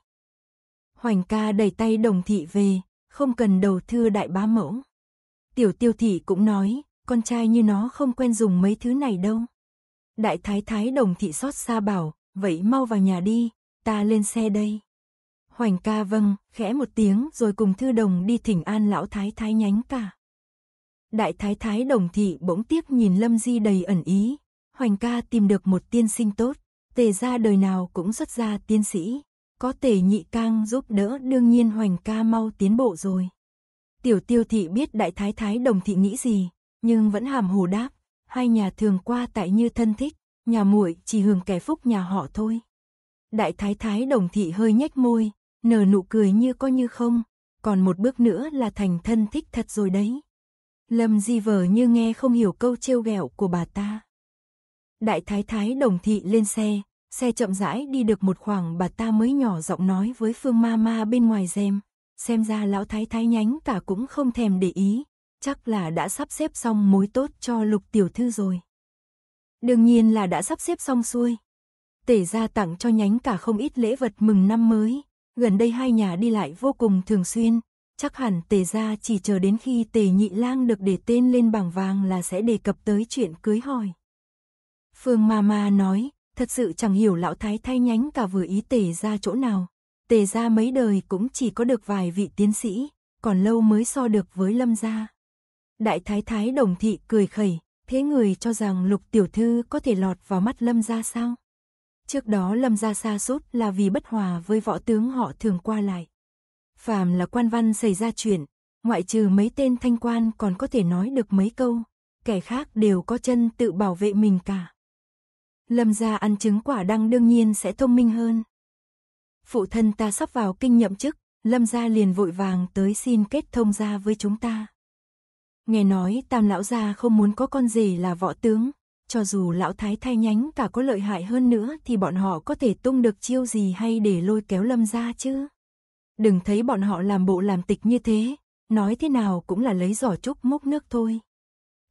Hoành ca đẩy tay đồng thị về, không cần đầu thư đại bá mẫu. Tiểu tiêu thị cũng nói, con trai như nó không quen dùng mấy thứ này đâu. Đại thái thái đồng thị xót xa bảo, vậy mau vào nhà đi, ta lên xe đây. Hoành ca vâng, khẽ một tiếng rồi cùng thư đồng đi thỉnh an lão thái thái nhánh cả. Đại thái thái đồng thị bỗng tiếc nhìn lâm di đầy ẩn ý. Hoành ca tìm được một tiên sinh tốt, tề ra đời nào cũng xuất ra tiên sĩ. Có tề nhị cang giúp đỡ đương nhiên hoành ca mau tiến bộ rồi. Tiểu tiêu thị biết đại thái thái đồng thị nghĩ gì, nhưng vẫn hàm hồ đáp, hai nhà thường qua tại như thân thích, nhà muội chỉ hưởng kẻ phúc nhà họ thôi. Đại thái thái đồng thị hơi nhếch môi, nở nụ cười như có như không, còn một bước nữa là thành thân thích thật rồi đấy. Lâm Di vờ như nghe không hiểu câu trêu ghẹo của bà ta. Đại thái thái đồng thị lên xe, xe chậm rãi đi được một khoảng bà ta mới nhỏ giọng nói với Phương Ma Ma bên ngoài xem, xem ra lão thái thái nhánh cả cũng không thèm để ý, chắc là đã sắp xếp xong mối tốt cho lục tiểu thư rồi. Đương nhiên là đã sắp xếp xong xuôi. Tể ra tặng cho nhánh cả không ít lễ vật mừng năm mới, gần đây hai nhà đi lại vô cùng thường xuyên, chắc hẳn tề ra chỉ chờ đến khi tề nhị lang được để tên lên bảng vàng là sẽ đề cập tới chuyện cưới hỏi. Phương Mama nói, thật sự chẳng hiểu lão thái thay nhánh cả vừa ý tề ra chỗ nào. Tề ra mấy đời cũng chỉ có được vài vị tiến sĩ, còn lâu mới so được với lâm gia. Đại thái thái đồng thị cười khẩy, thế người cho rằng lục tiểu thư có thể lọt vào mắt lâm ra sao? Trước đó lâm ra xa sốt là vì bất hòa với võ tướng họ thường qua lại. Phàm là quan văn xảy ra chuyện, ngoại trừ mấy tên thanh quan còn có thể nói được mấy câu, kẻ khác đều có chân tự bảo vệ mình cả. Lâm gia ăn trứng quả đăng đương nhiên sẽ thông minh hơn. Phụ thân ta sắp vào kinh nhậm chức, Lâm gia liền vội vàng tới xin kết thông gia với chúng ta. Nghe nói tam lão gia không muốn có con gì là võ tướng, cho dù lão thái thay nhánh cả có lợi hại hơn nữa thì bọn họ có thể tung được chiêu gì hay để lôi kéo lâm ra chứ. Đừng thấy bọn họ làm bộ làm tịch như thế, nói thế nào cũng là lấy giỏ trúc múc nước thôi.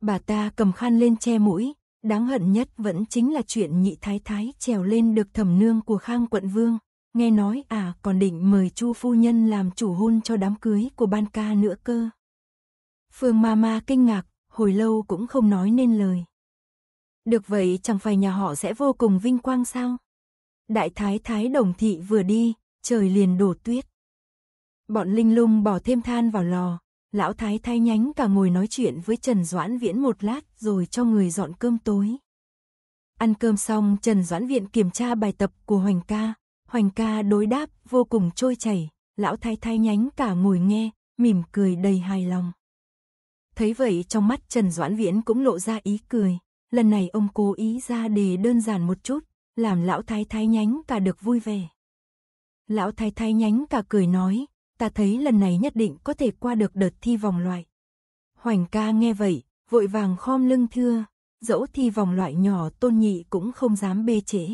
Bà ta cầm khăn lên che mũi, đáng hận nhất vẫn chính là chuyện nhị thái thái trèo lên được thẩm nương của khang quận vương. Nghe nói à còn định mời chu phu nhân làm chủ hôn cho đám cưới của ban ca nữa cơ. Phương Mama kinh ngạc, hồi lâu cũng không nói nên lời. Được vậy chẳng phải nhà họ sẽ vô cùng vinh quang sao? Đại thái thái đồng thị vừa đi, trời liền đổ tuyết. Bọn linh lung bỏ thêm than vào lò, lão thái thái nhánh cả ngồi nói chuyện với Trần Doãn Viễn một lát rồi cho người dọn cơm tối. Ăn cơm xong Trần Doãn Viện kiểm tra bài tập của Hoành ca, Hoành ca đối đáp vô cùng trôi chảy, lão thái thái nhánh cả ngồi nghe, mỉm cười đầy hài lòng. Thấy vậy trong mắt Trần Doãn Viễn cũng lộ ra ý cười. Lần này ông cố ý ra đề đơn giản một chút, làm lão thái thái nhánh cả được vui vẻ. Lão thái thái nhánh cả cười nói, ta thấy lần này nhất định có thể qua được đợt thi vòng loại. Hoành ca nghe vậy, vội vàng khom lưng thưa, dẫu thi vòng loại nhỏ tôn nhị cũng không dám bê trễ.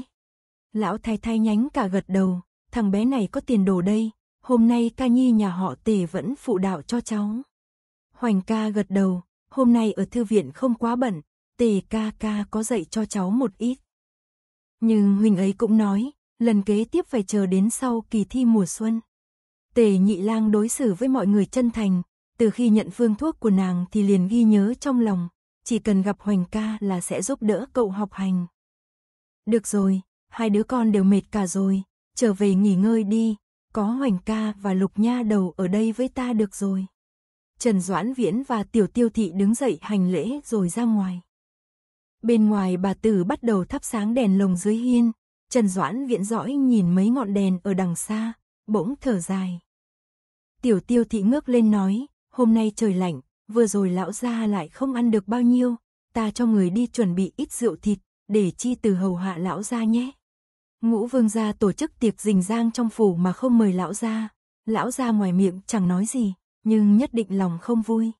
Lão thái thái nhánh cả gật đầu, thằng bé này có tiền đồ đây, hôm nay ca nhi nhà họ tề vẫn phụ đạo cho cháu. Hoành ca gật đầu, hôm nay ở thư viện không quá bẩn, Tề ca ca có dạy cho cháu một ít. Nhưng huynh ấy cũng nói, lần kế tiếp phải chờ đến sau kỳ thi mùa xuân. Tề nhị lang đối xử với mọi người chân thành, từ khi nhận phương thuốc của nàng thì liền ghi nhớ trong lòng, chỉ cần gặp Hoành ca là sẽ giúp đỡ cậu học hành. Được rồi, hai đứa con đều mệt cả rồi, trở về nghỉ ngơi đi, có Hoành ca và Lục Nha đầu ở đây với ta được rồi. Trần Doãn Viễn và Tiểu Tiêu Thị đứng dậy hành lễ rồi ra ngoài. Bên ngoài bà Tử bắt đầu thắp sáng đèn lồng dưới hiên, Trần Doãn Viễn dõi nhìn mấy ngọn đèn ở đằng xa, bỗng thở dài. Tiểu Tiêu Thị ngước lên nói, hôm nay trời lạnh, vừa rồi lão gia lại không ăn được bao nhiêu, ta cho người đi chuẩn bị ít rượu thịt, để chi từ hầu hạ lão gia nhé. Ngũ vương gia tổ chức tiệc rình rang trong phủ mà không mời lão gia, lão gia ngoài miệng chẳng nói gì nhưng nhất định lòng không vui.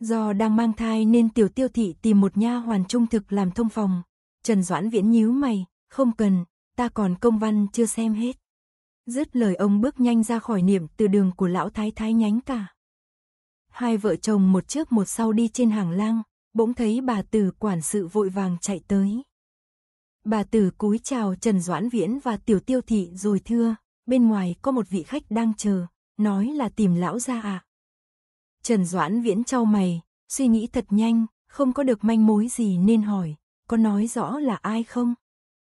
Do đang mang thai nên tiểu tiêu thị tìm một nha hoàn trung thực làm thông phòng. Trần Doãn Viễn nhíu mày, không cần, ta còn công văn chưa xem hết. Dứt lời ông bước nhanh ra khỏi niệm từ đường của lão thái thái nhánh cả. Hai vợ chồng một trước một sau đi trên hàng lang, bỗng thấy bà tử quản sự vội vàng chạy tới. Bà tử cúi chào Trần Doãn Viễn và tiểu tiêu thị rồi thưa, bên ngoài có một vị khách đang chờ, nói là tìm lão gia à. Trần Doãn Viễn trao mày, suy nghĩ thật nhanh, không có được manh mối gì nên hỏi, có nói rõ là ai không?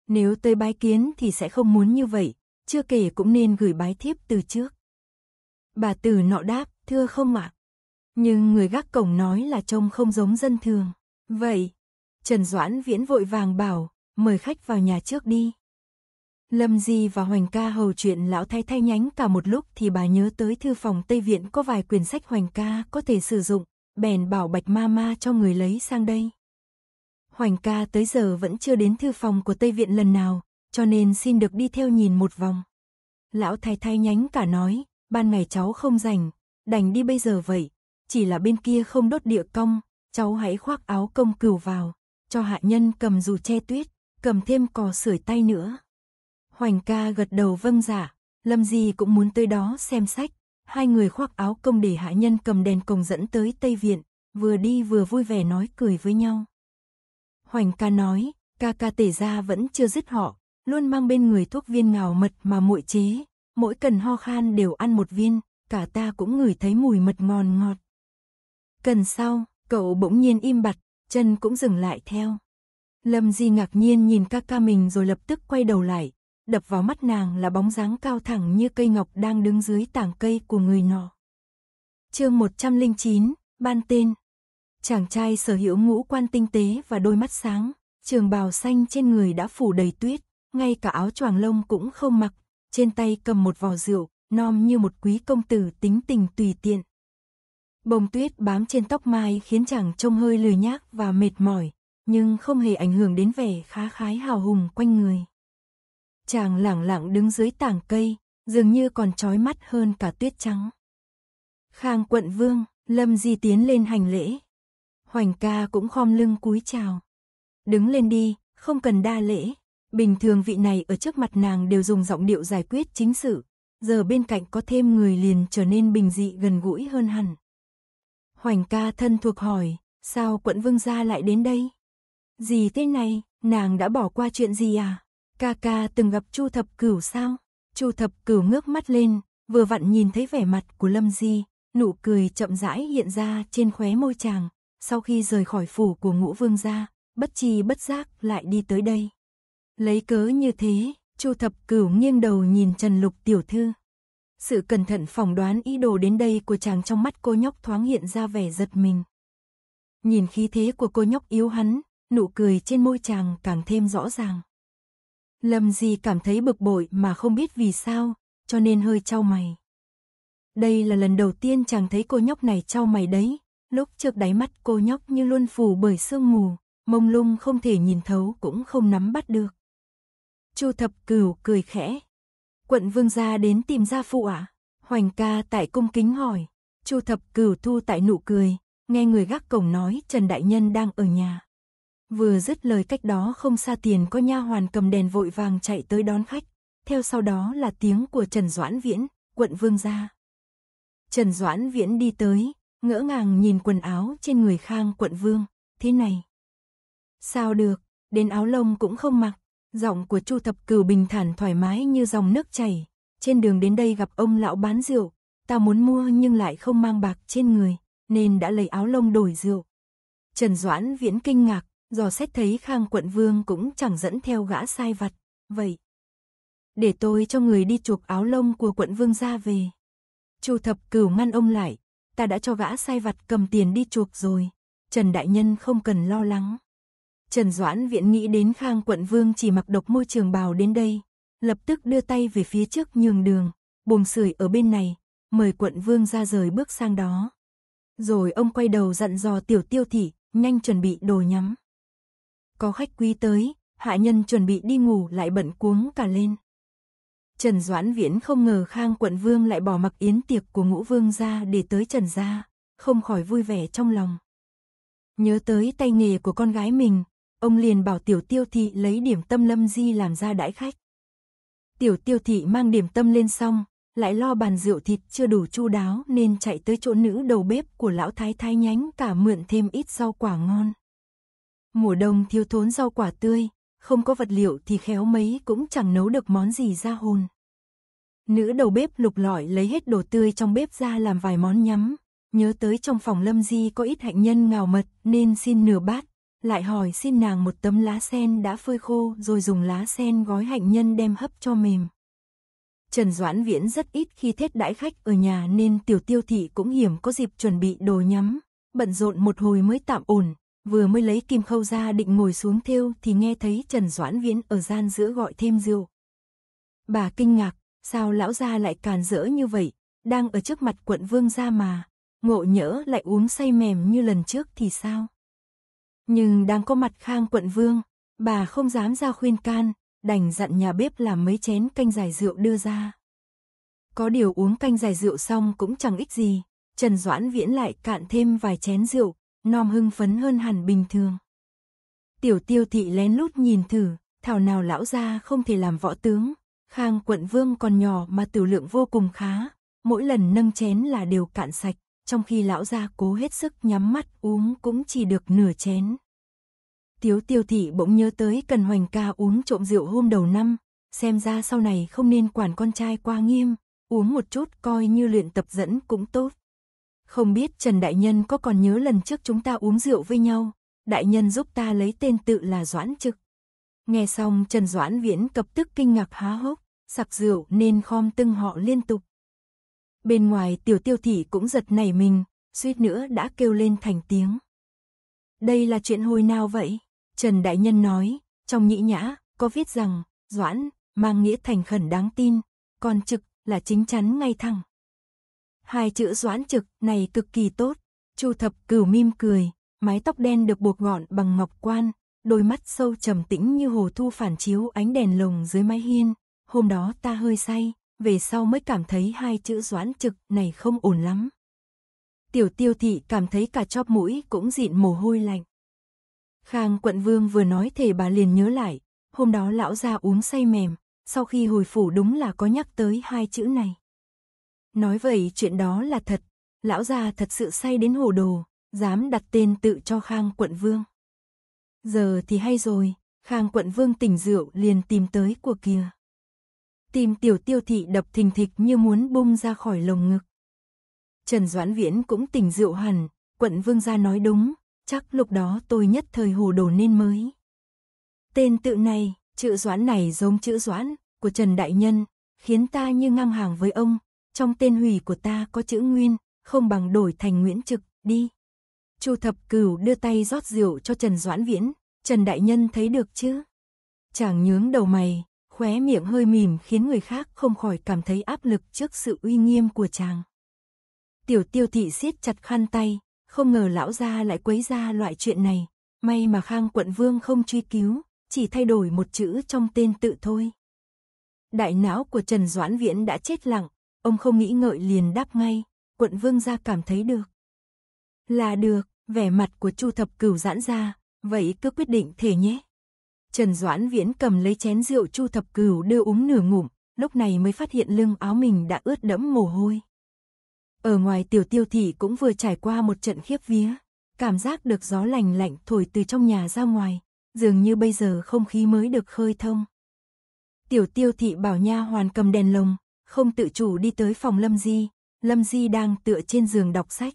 Nếu tới bái kiến thì sẽ không muốn như vậy, chưa kể cũng nên gửi bái thiếp từ trước. Bà tử nọ đáp, thưa không ạ. Nhưng người gác cổng nói là trông không giống dân thường. Vậy, Trần Doãn Viễn vội vàng bảo, mời khách vào nhà trước đi. Lâm Di và Hoành Ca hầu chuyện lão thái thay nhánh cả một lúc thì bà nhớ tới thư phòng Tây Viện có vài quyển sách Hoành Ca có thể sử dụng, bèn bảo Bạch Ma Ma cho người lấy sang đây. Hoành Ca tới giờ vẫn chưa đến thư phòng của Tây Viện lần nào, cho nên xin được đi theo nhìn một vòng. Lão thái thay nhánh cả nói, ban ngày cháu không rảnh, đành đi bây giờ vậy, chỉ là bên kia không đốt địa công, cháu hãy khoác áo công cừu vào, cho hạ nhân cầm dù che tuyết, cầm thêm cò sưởi tay nữa. Hoành ca gật đầu vâng giả, dạ. Lâm Di cũng muốn tới đó xem sách. Hai người khoác áo công để hạ nhân cầm đèn cổng dẫn tới Tây Viện, vừa đi vừa vui vẻ nói cười với nhau. Hoành ca nói, ca ca tể ra vẫn chưa dứt họ, luôn mang bên người thuốc viên ngào mật mà muội chế, mỗi cần ho khan đều ăn một viên, cả ta cũng ngửi thấy mùi mật ngon ngọt. Cần sau, cậu bỗng nhiên im bặt, chân cũng dừng lại theo. Lâm Di ngạc nhiên nhìn ca ca mình rồi lập tức quay đầu lại, đập vào mắt nàng là bóng dáng cao thẳng như cây ngọc đang đứng dưới tảng cây của người nọ. Chương 109, ban tên. Chàng trai sở hữu ngũ quan tinh tế và đôi mắt sáng, trường bào xanh trên người đã phủ đầy tuyết, ngay cả áo choàng lông cũng không mặc, trên tay cầm một vò rượu, nom như một quý công tử tính tình tùy tiện. Bông tuyết bám trên tóc mai khiến chàng trông hơi lười nhác và mệt mỏi, nhưng không hề ảnh hưởng đến vẻ khá khái hào hùng quanh người chàng lẳng lặng đứng dưới tảng cây, dường như còn trói mắt hơn cả tuyết trắng. Khang quận vương, Lâm Di tiến lên hành lễ. Hoành ca cũng khom lưng cúi chào. Đứng lên đi, không cần đa lễ. Bình thường vị này ở trước mặt nàng đều dùng giọng điệu giải quyết chính sự. Giờ bên cạnh có thêm người liền trở nên bình dị gần gũi hơn hẳn. Hoành ca thân thuộc hỏi, sao quận vương gia lại đến đây? Gì thế này, nàng đã bỏ qua chuyện gì à? Ca ca từng gặp Chu Thập Cửu sao? Chu Thập Cửu ngước mắt lên, vừa vặn nhìn thấy vẻ mặt của Lâm Di, nụ cười chậm rãi hiện ra trên khóe môi chàng, sau khi rời khỏi phủ của Ngũ Vương gia, bất chi bất giác lại đi tới đây. Lấy cớ như thế, Chu Thập Cửu nghiêng đầu nhìn Trần Lục tiểu thư. Sự cẩn thận phỏng đoán ý đồ đến đây của chàng trong mắt cô nhóc thoáng hiện ra vẻ giật mình. Nhìn khí thế của cô nhóc yếu hắn, nụ cười trên môi chàng càng thêm rõ ràng. Lâm Di cảm thấy bực bội mà không biết vì sao, cho nên hơi trao mày. Đây là lần đầu tiên chàng thấy cô nhóc này trao mày đấy, lúc trước đáy mắt cô nhóc như luôn phủ bởi sương mù, mông lung không thể nhìn thấu cũng không nắm bắt được. Chu thập cửu cười khẽ. Quận vương gia đến tìm gia phụ ạ. À? Hoành ca tại cung kính hỏi. Chu thập cửu thu tại nụ cười, nghe người gác cổng nói Trần Đại Nhân đang ở nhà. Vừa dứt lời cách đó không xa tiền có nha hoàn cầm đèn vội vàng chạy tới đón khách, theo sau đó là tiếng của Trần Doãn Viễn, quận vương gia. Trần Doãn Viễn đi tới, ngỡ ngàng nhìn quần áo trên người Khang quận vương, thế này. Sao được, đến áo lông cũng không mặc, giọng của Chu Thập Cửu bình thản thoải mái như dòng nước chảy, trên đường đến đây gặp ông lão bán rượu, ta muốn mua nhưng lại không mang bạc trên người, nên đã lấy áo lông đổi rượu. Trần Doãn Viễn kinh ngạc, Dò xét thấy Khang quận vương cũng chẳng dẫn theo gã sai vặt, vậy. Để tôi cho người đi chuộc áo lông của quận vương ra về. Chu thập cửu ngăn ông lại, ta đã cho gã sai vặt cầm tiền đi chuộc rồi. Trần Đại Nhân không cần lo lắng. Trần Doãn Viện nghĩ đến Khang quận vương chỉ mặc độc môi trường bào đến đây. Lập tức đưa tay về phía trước nhường đường, buồng sưởi ở bên này, mời quận vương ra rời bước sang đó. Rồi ông quay đầu dặn dò tiểu tiêu thị, nhanh chuẩn bị đồ nhắm có khách quý tới, hạ nhân chuẩn bị đi ngủ lại bận cuống cả lên. Trần Doãn Viễn không ngờ Khang quận vương lại bỏ mặc yến tiệc của ngũ vương ra để tới Trần gia, không khỏi vui vẻ trong lòng. Nhớ tới tay nghề của con gái mình, ông liền bảo tiểu tiêu thị lấy điểm tâm lâm di làm ra đãi khách. Tiểu tiêu thị mang điểm tâm lên xong, lại lo bàn rượu thịt chưa đủ chu đáo nên chạy tới chỗ nữ đầu bếp của lão thái thái nhánh cả mượn thêm ít rau quả ngon. Mùa đông thiếu thốn rau quả tươi, không có vật liệu thì khéo mấy cũng chẳng nấu được món gì ra hồn. Nữ đầu bếp lục lọi lấy hết đồ tươi trong bếp ra làm vài món nhắm, nhớ tới trong phòng Lâm Di có ít hạnh nhân ngào mật nên xin nửa bát, lại hỏi xin nàng một tấm lá sen đã phơi khô rồi dùng lá sen gói hạnh nhân đem hấp cho mềm. Trần Doãn Viễn rất ít khi thết đãi khách ở nhà nên tiểu tiêu thị cũng hiểm có dịp chuẩn bị đồ nhắm, bận rộn một hồi mới tạm ổn, Vừa mới lấy kim khâu ra định ngồi xuống thêu thì nghe thấy Trần Doãn Viễn ở gian giữa gọi thêm rượu. Bà kinh ngạc, sao lão gia lại càn rỡ như vậy, đang ở trước mặt quận vương gia mà, ngộ nhỡ lại uống say mềm như lần trước thì sao? Nhưng đang có mặt khang quận vương, bà không dám ra khuyên can, đành dặn nhà bếp làm mấy chén canh giải rượu đưa ra. Có điều uống canh giải rượu xong cũng chẳng ích gì, Trần Doãn Viễn lại cạn thêm vài chén rượu, Nom hưng phấn hơn hẳn bình thường. Tiểu tiêu thị lén lút nhìn thử, thảo nào lão gia không thể làm võ tướng. Khang quận vương còn nhỏ mà tử lượng vô cùng khá, mỗi lần nâng chén là đều cạn sạch, trong khi lão gia cố hết sức nhắm mắt uống cũng chỉ được nửa chén. Tiểu tiêu thị bỗng nhớ tới cần hoành ca uống trộm rượu hôm đầu năm, xem ra sau này không nên quản con trai qua nghiêm, uống một chút coi như luyện tập dẫn cũng tốt. Không biết Trần Đại Nhân có còn nhớ lần trước chúng ta uống rượu với nhau, Đại Nhân giúp ta lấy tên tự là Doãn Trực. Nghe xong Trần Doãn Viễn cập tức kinh ngạc há hốc, sặc rượu nên khom tưng họ liên tục. Bên ngoài tiểu tiêu thị cũng giật nảy mình, suýt nữa đã kêu lên thành tiếng. Đây là chuyện hồi nào vậy? Trần Đại Nhân nói, trong nhĩ nhã, có viết rằng, Doãn, mang nghĩa thành khẩn đáng tin, còn trực là chính chắn ngay thẳng hai chữ doãn trực này cực kỳ tốt. Chu thập cửu mim cười, mái tóc đen được buộc gọn bằng ngọc quan, đôi mắt sâu trầm tĩnh như hồ thu phản chiếu ánh đèn lồng dưới mái hiên. Hôm đó ta hơi say, về sau mới cảm thấy hai chữ doãn trực này không ổn lắm. Tiểu tiêu thị cảm thấy cả chóp mũi cũng dịn mồ hôi lạnh. Khang quận vương vừa nói thể bà liền nhớ lại, hôm đó lão ra uống say mềm, sau khi hồi phủ đúng là có nhắc tới hai chữ này. Nói vậy chuyện đó là thật, lão già thật sự say đến hồ đồ, dám đặt tên tự cho Khang quận vương. Giờ thì hay rồi, Khang quận vương tỉnh rượu liền tìm tới của kia. Tìm tiểu tiêu thị đập thình thịch như muốn bung ra khỏi lồng ngực. Trần Doãn Viễn cũng tỉnh rượu hẳn, quận vương gia nói đúng, chắc lúc đó tôi nhất thời hồ đồ nên mới. Tên tự này, chữ Doãn này giống chữ Doãn của Trần Đại Nhân, khiến ta như ngang hàng với ông, trong tên hủy của ta có chữ Nguyên, không bằng đổi thành Nguyễn Trực, đi. Chu Thập Cửu đưa tay rót rượu cho Trần Doãn Viễn, Trần Đại Nhân thấy được chứ? Chàng nhướng đầu mày, khóe miệng hơi mỉm khiến người khác không khỏi cảm thấy áp lực trước sự uy nghiêm của chàng. Tiểu tiêu thị siết chặt khăn tay, không ngờ lão gia lại quấy ra loại chuyện này, may mà Khang quận vương không truy cứu, chỉ thay đổi một chữ trong tên tự thôi. Đại não của Trần Doãn Viễn đã chết lặng, Ông không nghĩ ngợi liền đáp ngay, quận vương gia cảm thấy được. Là được, vẻ mặt của Chu Thập Cửu giãn ra, vậy cứ quyết định thế nhé. Trần Doãn Viễn cầm lấy chén rượu Chu Thập Cửu đưa uống nửa ngụm, lúc này mới phát hiện lưng áo mình đã ướt đẫm mồ hôi. Ở ngoài tiểu tiêu thị cũng vừa trải qua một trận khiếp vía, cảm giác được gió lành lạnh thổi từ trong nhà ra ngoài, dường như bây giờ không khí mới được khơi thông. Tiểu tiêu thị bảo nha hoàn cầm đèn lồng, không tự chủ đi tới phòng Lâm Di, Lâm Di đang tựa trên giường đọc sách.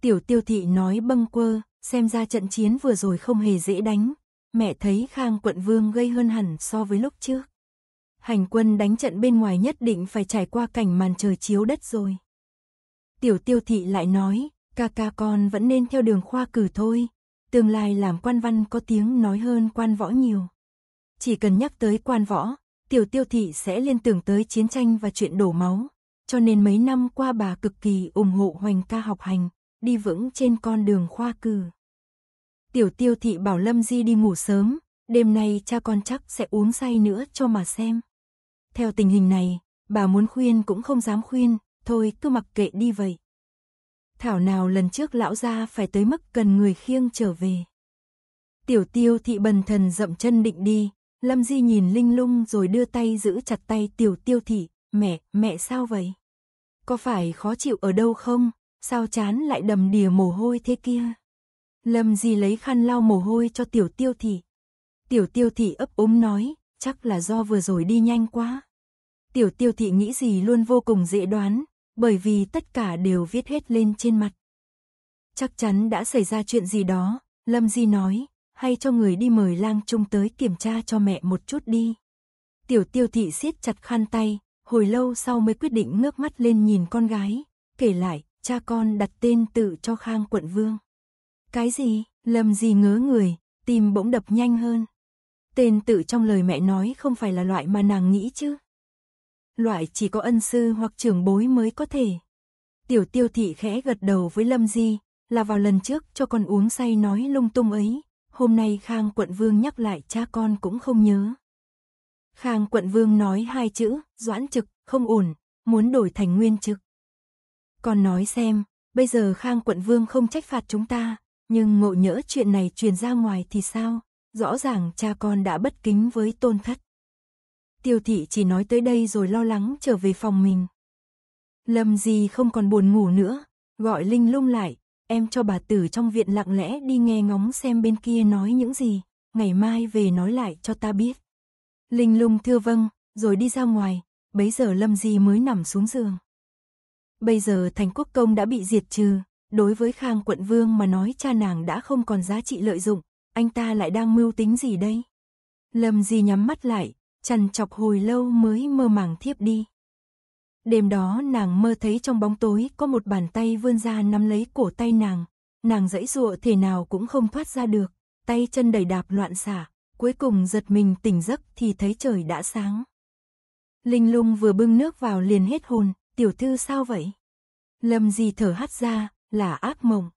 Tiểu tiêu thị nói bâng quơ, xem ra trận chiến vừa rồi không hề dễ đánh, mẹ thấy Khang quận vương gây hơn hẳn so với lúc trước. Hành quân đánh trận bên ngoài nhất định phải trải qua cảnh màn trời chiếu đất rồi. Tiểu tiêu thị lại nói, ca ca con vẫn nên theo đường khoa cử thôi, tương lai làm quan văn có tiếng nói hơn quan võ nhiều. Chỉ cần nhắc tới quan võ, tiểu tiêu thị sẽ liên tưởng tới chiến tranh và chuyện đổ máu, cho nên mấy năm qua bà cực kỳ ủng hộ Hoành ca học hành, đi vững trên con đường khoa cử. Tiểu tiêu thị bảo Lâm Di đi ngủ sớm, đêm nay cha con chắc sẽ uống say nữa cho mà xem. Theo tình hình này, bà muốn khuyên cũng không dám khuyên, thôi cứ mặc kệ đi vậy. Thảo nào lần trước lão gia phải tới mức cần người khiêng trở về. Tiểu tiêu thị bần thần dậm chân định đi, Lâm Di nhìn Linh Lung rồi đưa tay giữ chặt tay tiểu tiêu thị, mẹ, mẹ sao vậy? Có phải khó chịu ở đâu không? Sao chán lại đầm đìa mồ hôi thế kia? Lâm Di lấy khăn lau mồ hôi cho tiểu tiêu thị. Tiểu tiêu thị ấp úng nói, chắc là do vừa rồi đi nhanh quá. Tiểu tiêu thị nghĩ gì luôn vô cùng dễ đoán, bởi vì tất cả đều viết hết lên trên mặt. Chắc chắn đã xảy ra chuyện gì đó, Lâm Di nói, hay cho người đi mời lang trung tới kiểm tra cho mẹ một chút đi. Tiểu tiêu thị siết chặt khăn tay, hồi lâu sau mới quyết định ngước mắt lên nhìn con gái, kể lại, cha con đặt tên tự cho Khang quận vương. Cái gì, lầm gì ngớ người, tim bỗng đập nhanh hơn. Tên tự trong lời mẹ nói không phải là loại mà nàng nghĩ chứ. Loại chỉ có ân sư hoặc trưởng bối mới có thể. Tiểu tiêu thị khẽ gật đầu với Lâm Di, là vào lần trước cho con uống say nói lung tung ấy, hôm nay Khang quận vương nhắc lại cha con cũng không nhớ. Khang quận vương nói hai chữ, doãn trực, không ổn, muốn đổi thành nguyên trực. Còn nói xem, bây giờ Khang quận vương không trách phạt chúng ta, nhưng ngộ nhỡ chuyện này truyền ra ngoài thì sao? Rõ ràng cha con đã bất kính với tôn thất. Tiêu thị chỉ nói tới đây rồi lo lắng trở về phòng mình. Lâm gì không còn buồn ngủ nữa, gọi Linh lung lại, Em cho bà tử trong viện lặng lẽ đi nghe ngóng xem bên kia nói những gì, ngày mai về nói lại cho ta biết. Linh lung thưa vâng, rồi đi ra ngoài, bấy giờ Lâm Di mới nằm xuống giường. Bây giờ thành quốc công đã bị diệt trừ, đối với Khang quận vương mà nói cha nàng đã không còn giá trị lợi dụng, anh ta lại đang mưu tính gì đây? Lâm Di nhắm mắt lại, chằn chọc hồi lâu mới mơ màng thiếp đi. Đêm đó nàng mơ thấy trong bóng tối có một bàn tay vươn ra nắm lấy cổ tay nàng. Nàng dãy dụa thể nào cũng không thoát ra được, tay chân đầy đạp loạn xả, cuối cùng giật mình tỉnh giấc thì thấy trời đã sáng. Linh lung vừa bưng nước vào liền hết hồn, tiểu thư sao vậy? Lâm gì thở hắt ra, là ác mộng.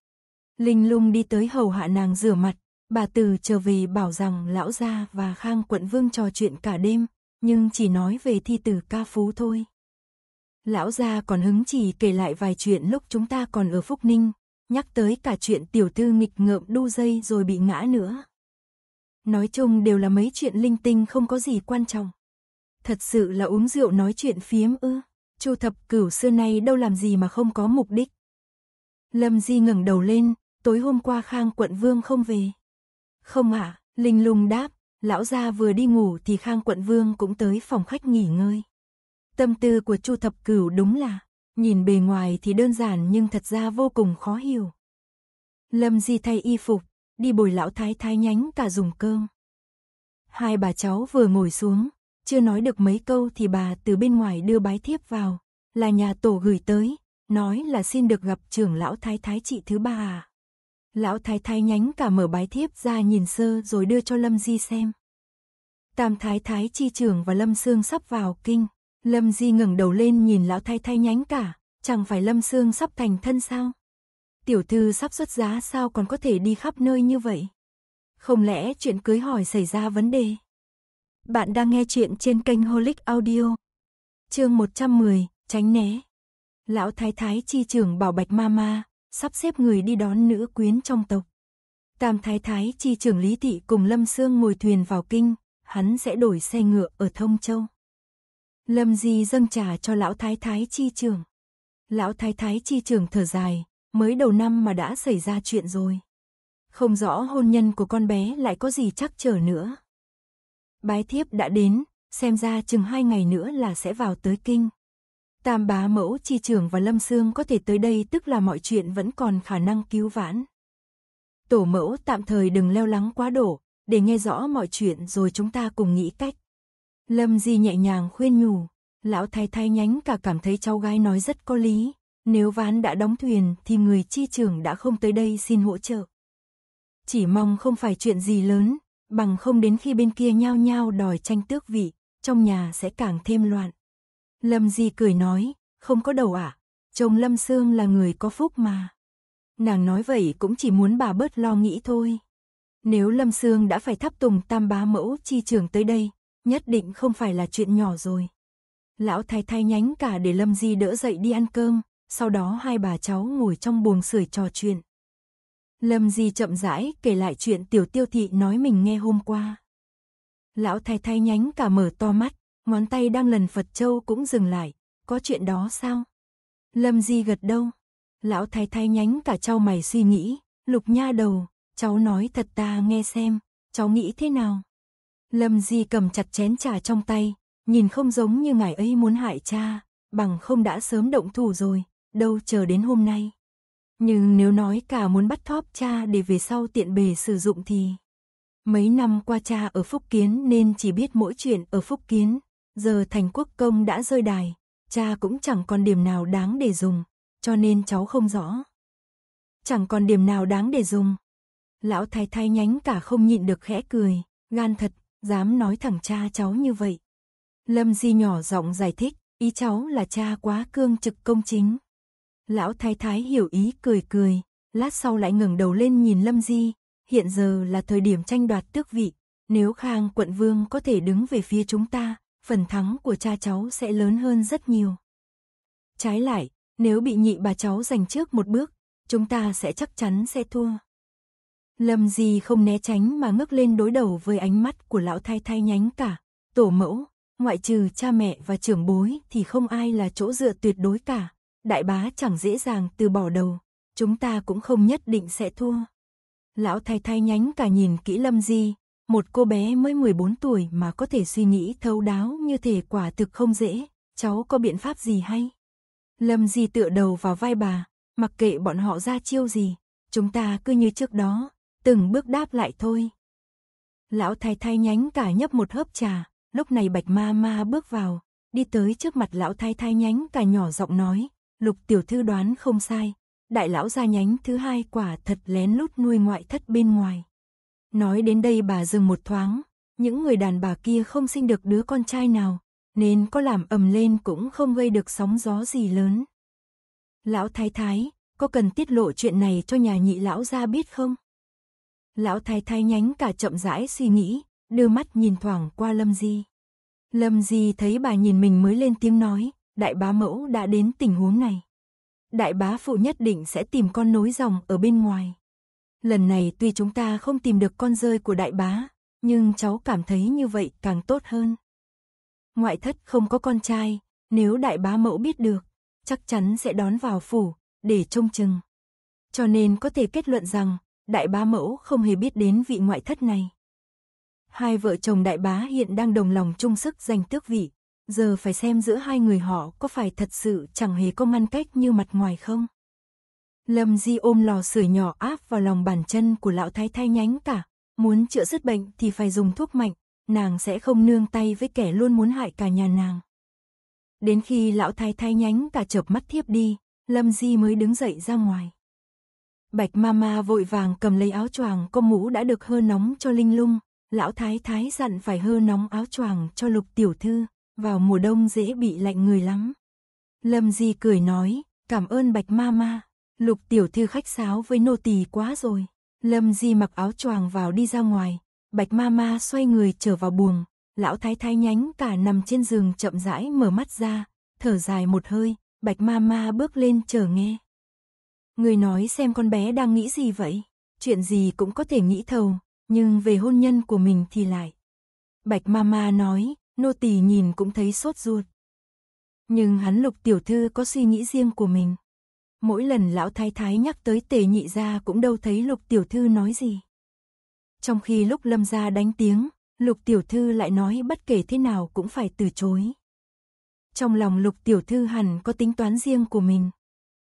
Linh lung đi tới hầu hạ nàng rửa mặt, bà từ trở về bảo rằng lão gia và khang quận vương trò chuyện cả đêm, nhưng chỉ nói về thi tử ca phú thôi. Lão gia còn hứng chỉ kể lại vài chuyện lúc chúng ta còn ở Phúc Ninh, nhắc tới cả chuyện tiểu tư nghịch ngợm đu dây rồi bị ngã nữa. Nói chung đều là mấy chuyện linh tinh không có gì quan trọng. Thật sự là uống rượu nói chuyện phiếm ư, Chu thập cửu xưa nay đâu làm gì mà không có mục đích. Lâm Di ngẩng đầu lên, tối hôm qua Khang quận vương không về. Không ạ, Linh lùng đáp, lão gia vừa đi ngủ thì Khang quận vương cũng tới phòng khách nghỉ ngơi. Tâm tư của Chu Thập Cửu đúng là, nhìn bề ngoài thì đơn giản nhưng thật ra vô cùng khó hiểu. Lâm Di thay y phục, đi bồi lão thái thái nhánh cả dùng cơm. Hai bà cháu vừa ngồi xuống, chưa nói được mấy câu thì bà từ bên ngoài đưa bái thiếp vào, là nhà tổ gửi tới, nói là xin được gặp trưởng lão thái thái chị thứ ba à. Lão thái thái nhánh cả mở bái thiếp ra nhìn sơ rồi đưa cho Lâm Di xem. Tam thái thái chi trưởng và Lâm Sương sắp vào kinh, Lâm Di ngẩng đầu lên nhìn lão thay thay nhánh cả, chẳng phải Lâm Sương sắp thành thân sao? Tiểu thư sắp xuất giá sao còn có thể đi khắp nơi như vậy? Không lẽ chuyện cưới hỏi xảy ra vấn đề? Bạn đang nghe chuyện trên kênh Holic Audio. Chương 110, tránh né. Lão thái thái chi trưởng bảo Bạch Mama sắp xếp người đi đón nữ quyến trong tộc. Tam thái thái chi trưởng Lý thị cùng Lâm Sương ngồi thuyền vào kinh, hắn sẽ đổi xe ngựa ở Thông Châu. Lâm Di dâng trà cho lão thái thái chi trường. Lão thái thái chi trường thở dài, mới đầu năm mà đã xảy ra chuyện rồi. Không rõ hôn nhân của con bé lại có gì chắc trở nữa. Bái thiếp đã đến, xem ra chừng hai ngày nữa là sẽ vào tới kinh. Tam bá mẫu chi trường và Lâm Sương có thể tới đây tức là mọi chuyện vẫn còn khả năng cứu vãn. Tổ mẫu tạm thời đừng leo lắng quá đổ, để nghe rõ mọi chuyện rồi chúng ta cùng nghĩ cách. Lâm Di nhẹ nhàng khuyên nhủ, lão thái thái nhánh cả cảm thấy cháu gái nói rất có lý, nếu ván đã đóng thuyền thì người chi trưởng đã không tới đây xin hỗ trợ. Chỉ mong không phải chuyện gì lớn, bằng không đến khi bên kia nhao nhao đòi tranh tước vị, trong nhà sẽ càng thêm loạn. Lâm Di cười nói, không có đầu ạ, chồng Lâm Sương là người có phúc mà. Nàng nói vậy cũng chỉ muốn bà bớt lo nghĩ thôi. Nếu Lâm Sương đã phải thắp tùng tam bá mẫu chi trường tới đây, nhất định không phải là chuyện nhỏ rồi. Lão thái thái nhánh cả để Lâm Di đỡ dậy đi ăn cơm, sau đó hai bà cháu ngồi trong buồng sưởi trò chuyện. Lâm Di chậm rãi kể lại chuyện tiểu tiêu thị nói mình nghe hôm qua. Lão thái thái nhánh cả mở to mắt, ngón tay đang lần Phật Châu cũng dừng lại, có chuyện đó sao? Lâm Di gật đâu? Lão thái thái nhánh cả trao mày suy nghĩ, lục nha đầu, cháu nói thật ta nghe xem, cháu nghĩ thế nào? Lâm Di cầm chặt chén trà trong tay, nhìn không giống như ngài ấy muốn hại cha, bằng không đã sớm động thủ rồi, đâu chờ đến hôm nay. Nhưng nếu nói cả muốn bắt thóp cha để về sau tiện bề sử dụng thì... Mấy năm qua cha ở Phúc Kiến nên chỉ biết mỗi chuyện ở Phúc Kiến, giờ thành quốc công đã rơi đài, cha cũng chẳng còn điểm nào đáng để dùng, cho nên cháu không rõ. Chẳng còn điểm nào đáng để dùng. Lão thái thái nhánh cả không nhịn được khẽ cười, gan thật Dám nói thẳng cha cháu như vậy. Lâm Di nhỏ giọng giải thích, ý cháu là cha quá cương trực công chính. Lão thái thái hiểu ý cười cười, lát sau lại ngẩng đầu lên nhìn Lâm Di, hiện giờ là thời điểm tranh đoạt tước vị, nếu Khang quận vương có thể đứng về phía chúng ta, phần thắng của cha cháu sẽ lớn hơn rất nhiều. Trái lại, nếu bị nhị bà cháu giành trước một bước, chúng ta sẽ chắc chắn sẽ thua. Lâm Di không né tránh mà ngước lên đối đầu với ánh mắt của lão thái thái nhánh cả. Tổ mẫu, ngoại trừ cha mẹ và trưởng bối thì không ai là chỗ dựa tuyệt đối cả. Đại bá chẳng dễ dàng từ bỏ đầu, chúng ta cũng không nhất định sẽ thua. Lão thái thái nhánh cả nhìn kỹ Lâm Di, một cô bé mới 14 tuổi mà có thể suy nghĩ thấu đáo như thể quả thực không dễ, cháu có biện pháp gì hay? Lâm Di tựa đầu vào vai bà, mặc kệ bọn họ ra chiêu gì, chúng ta cứ như trước đó, từng bước đáp lại thôi. Lão thái thái nhánh cả nhấp một hớp trà, lúc này bạch ma ma bước vào, đi tới trước mặt lão thái thái nhánh cả nhỏ giọng nói, lục tiểu thư đoán không sai, đại lão gia nhánh thứ hai quả thật lén lút nuôi ngoại thất bên ngoài. Nói đến đây bà dừng một thoáng, những người đàn bà kia không sinh được đứa con trai nào, nên có làm ầm lên cũng không gây được sóng gió gì lớn. Lão thái thái, có cần tiết lộ chuyện này cho nhà nhị lão gia biết không? Lão thái thái nhánh cả chậm rãi suy nghĩ, đưa mắt nhìn thoảng qua Lâm Di. Lâm Di thấy bà nhìn mình mới lên tiếng nói, đại bá mẫu đã đến tình huống này. Đại bá phụ nhất định sẽ tìm con nối dòng ở bên ngoài. Lần này tuy chúng ta không tìm được con rơi của đại bá, nhưng cháu cảm thấy như vậy càng tốt hơn. Ngoại thất không có con trai, nếu đại bá mẫu biết được, chắc chắn sẽ đón vào phủ, để trông chừng. Cho nên có thể kết luận rằng, đại bá mẫu không hề biết đến vị ngoại thất này. Hai vợ chồng đại bá hiện đang đồng lòng chung sức giành tước vị, giờ phải xem giữa hai người họ có phải thật sự chẳng hề có ngăn cách như mặt ngoài không. Lâm Di ôm lò sưởi nhỏ áp vào lòng bàn chân của lão thái thái nhánh cả, muốn chữa dứt bệnh thì phải dùng thuốc mạnh, nàng sẽ không nương tay với kẻ luôn muốn hại cả nhà nàng. Đến khi lão thái thái nhánh cả chợp mắt thiếp đi, Lâm Di mới đứng dậy ra ngoài. Bạch Mama vội vàng cầm lấy áo choàng có mũ đã được hơ nóng cho Linh Lung, lão thái thái dặn phải hơ nóng áo choàng cho Lục tiểu thư, vào mùa đông dễ bị lạnh người lắm. Lâm Di cười nói, cảm ơn Bạch Mama, Lục tiểu thư khách sáo với nô tỳ quá rồi. Lâm Di mặc áo choàng vào đi ra ngoài, Bạch Mama xoay người trở vào buồng, lão thái thái nhánh cả nằm trên giường chậm rãi mở mắt ra, thở dài một hơi, Bạch Mama bước lên chờ nghe. Người nói xem con bé đang nghĩ gì vậy? Chuyện gì cũng có thể nghĩ thầu, nhưng về hôn nhân của mình thì lại. Bạch Mama nói, nô tỳ nhìn cũng thấy sốt ruột. Nhưng hắn lục tiểu thư có suy nghĩ riêng của mình. Mỗi lần lão thái thái nhắc tới tề nhị gia cũng đâu thấy lục tiểu thư nói gì. Trong khi lúc lâm gia đánh tiếng, lục tiểu thư lại nói bất kể thế nào cũng phải từ chối. Trong lòng lục tiểu thư hẳn có tính toán riêng của mình.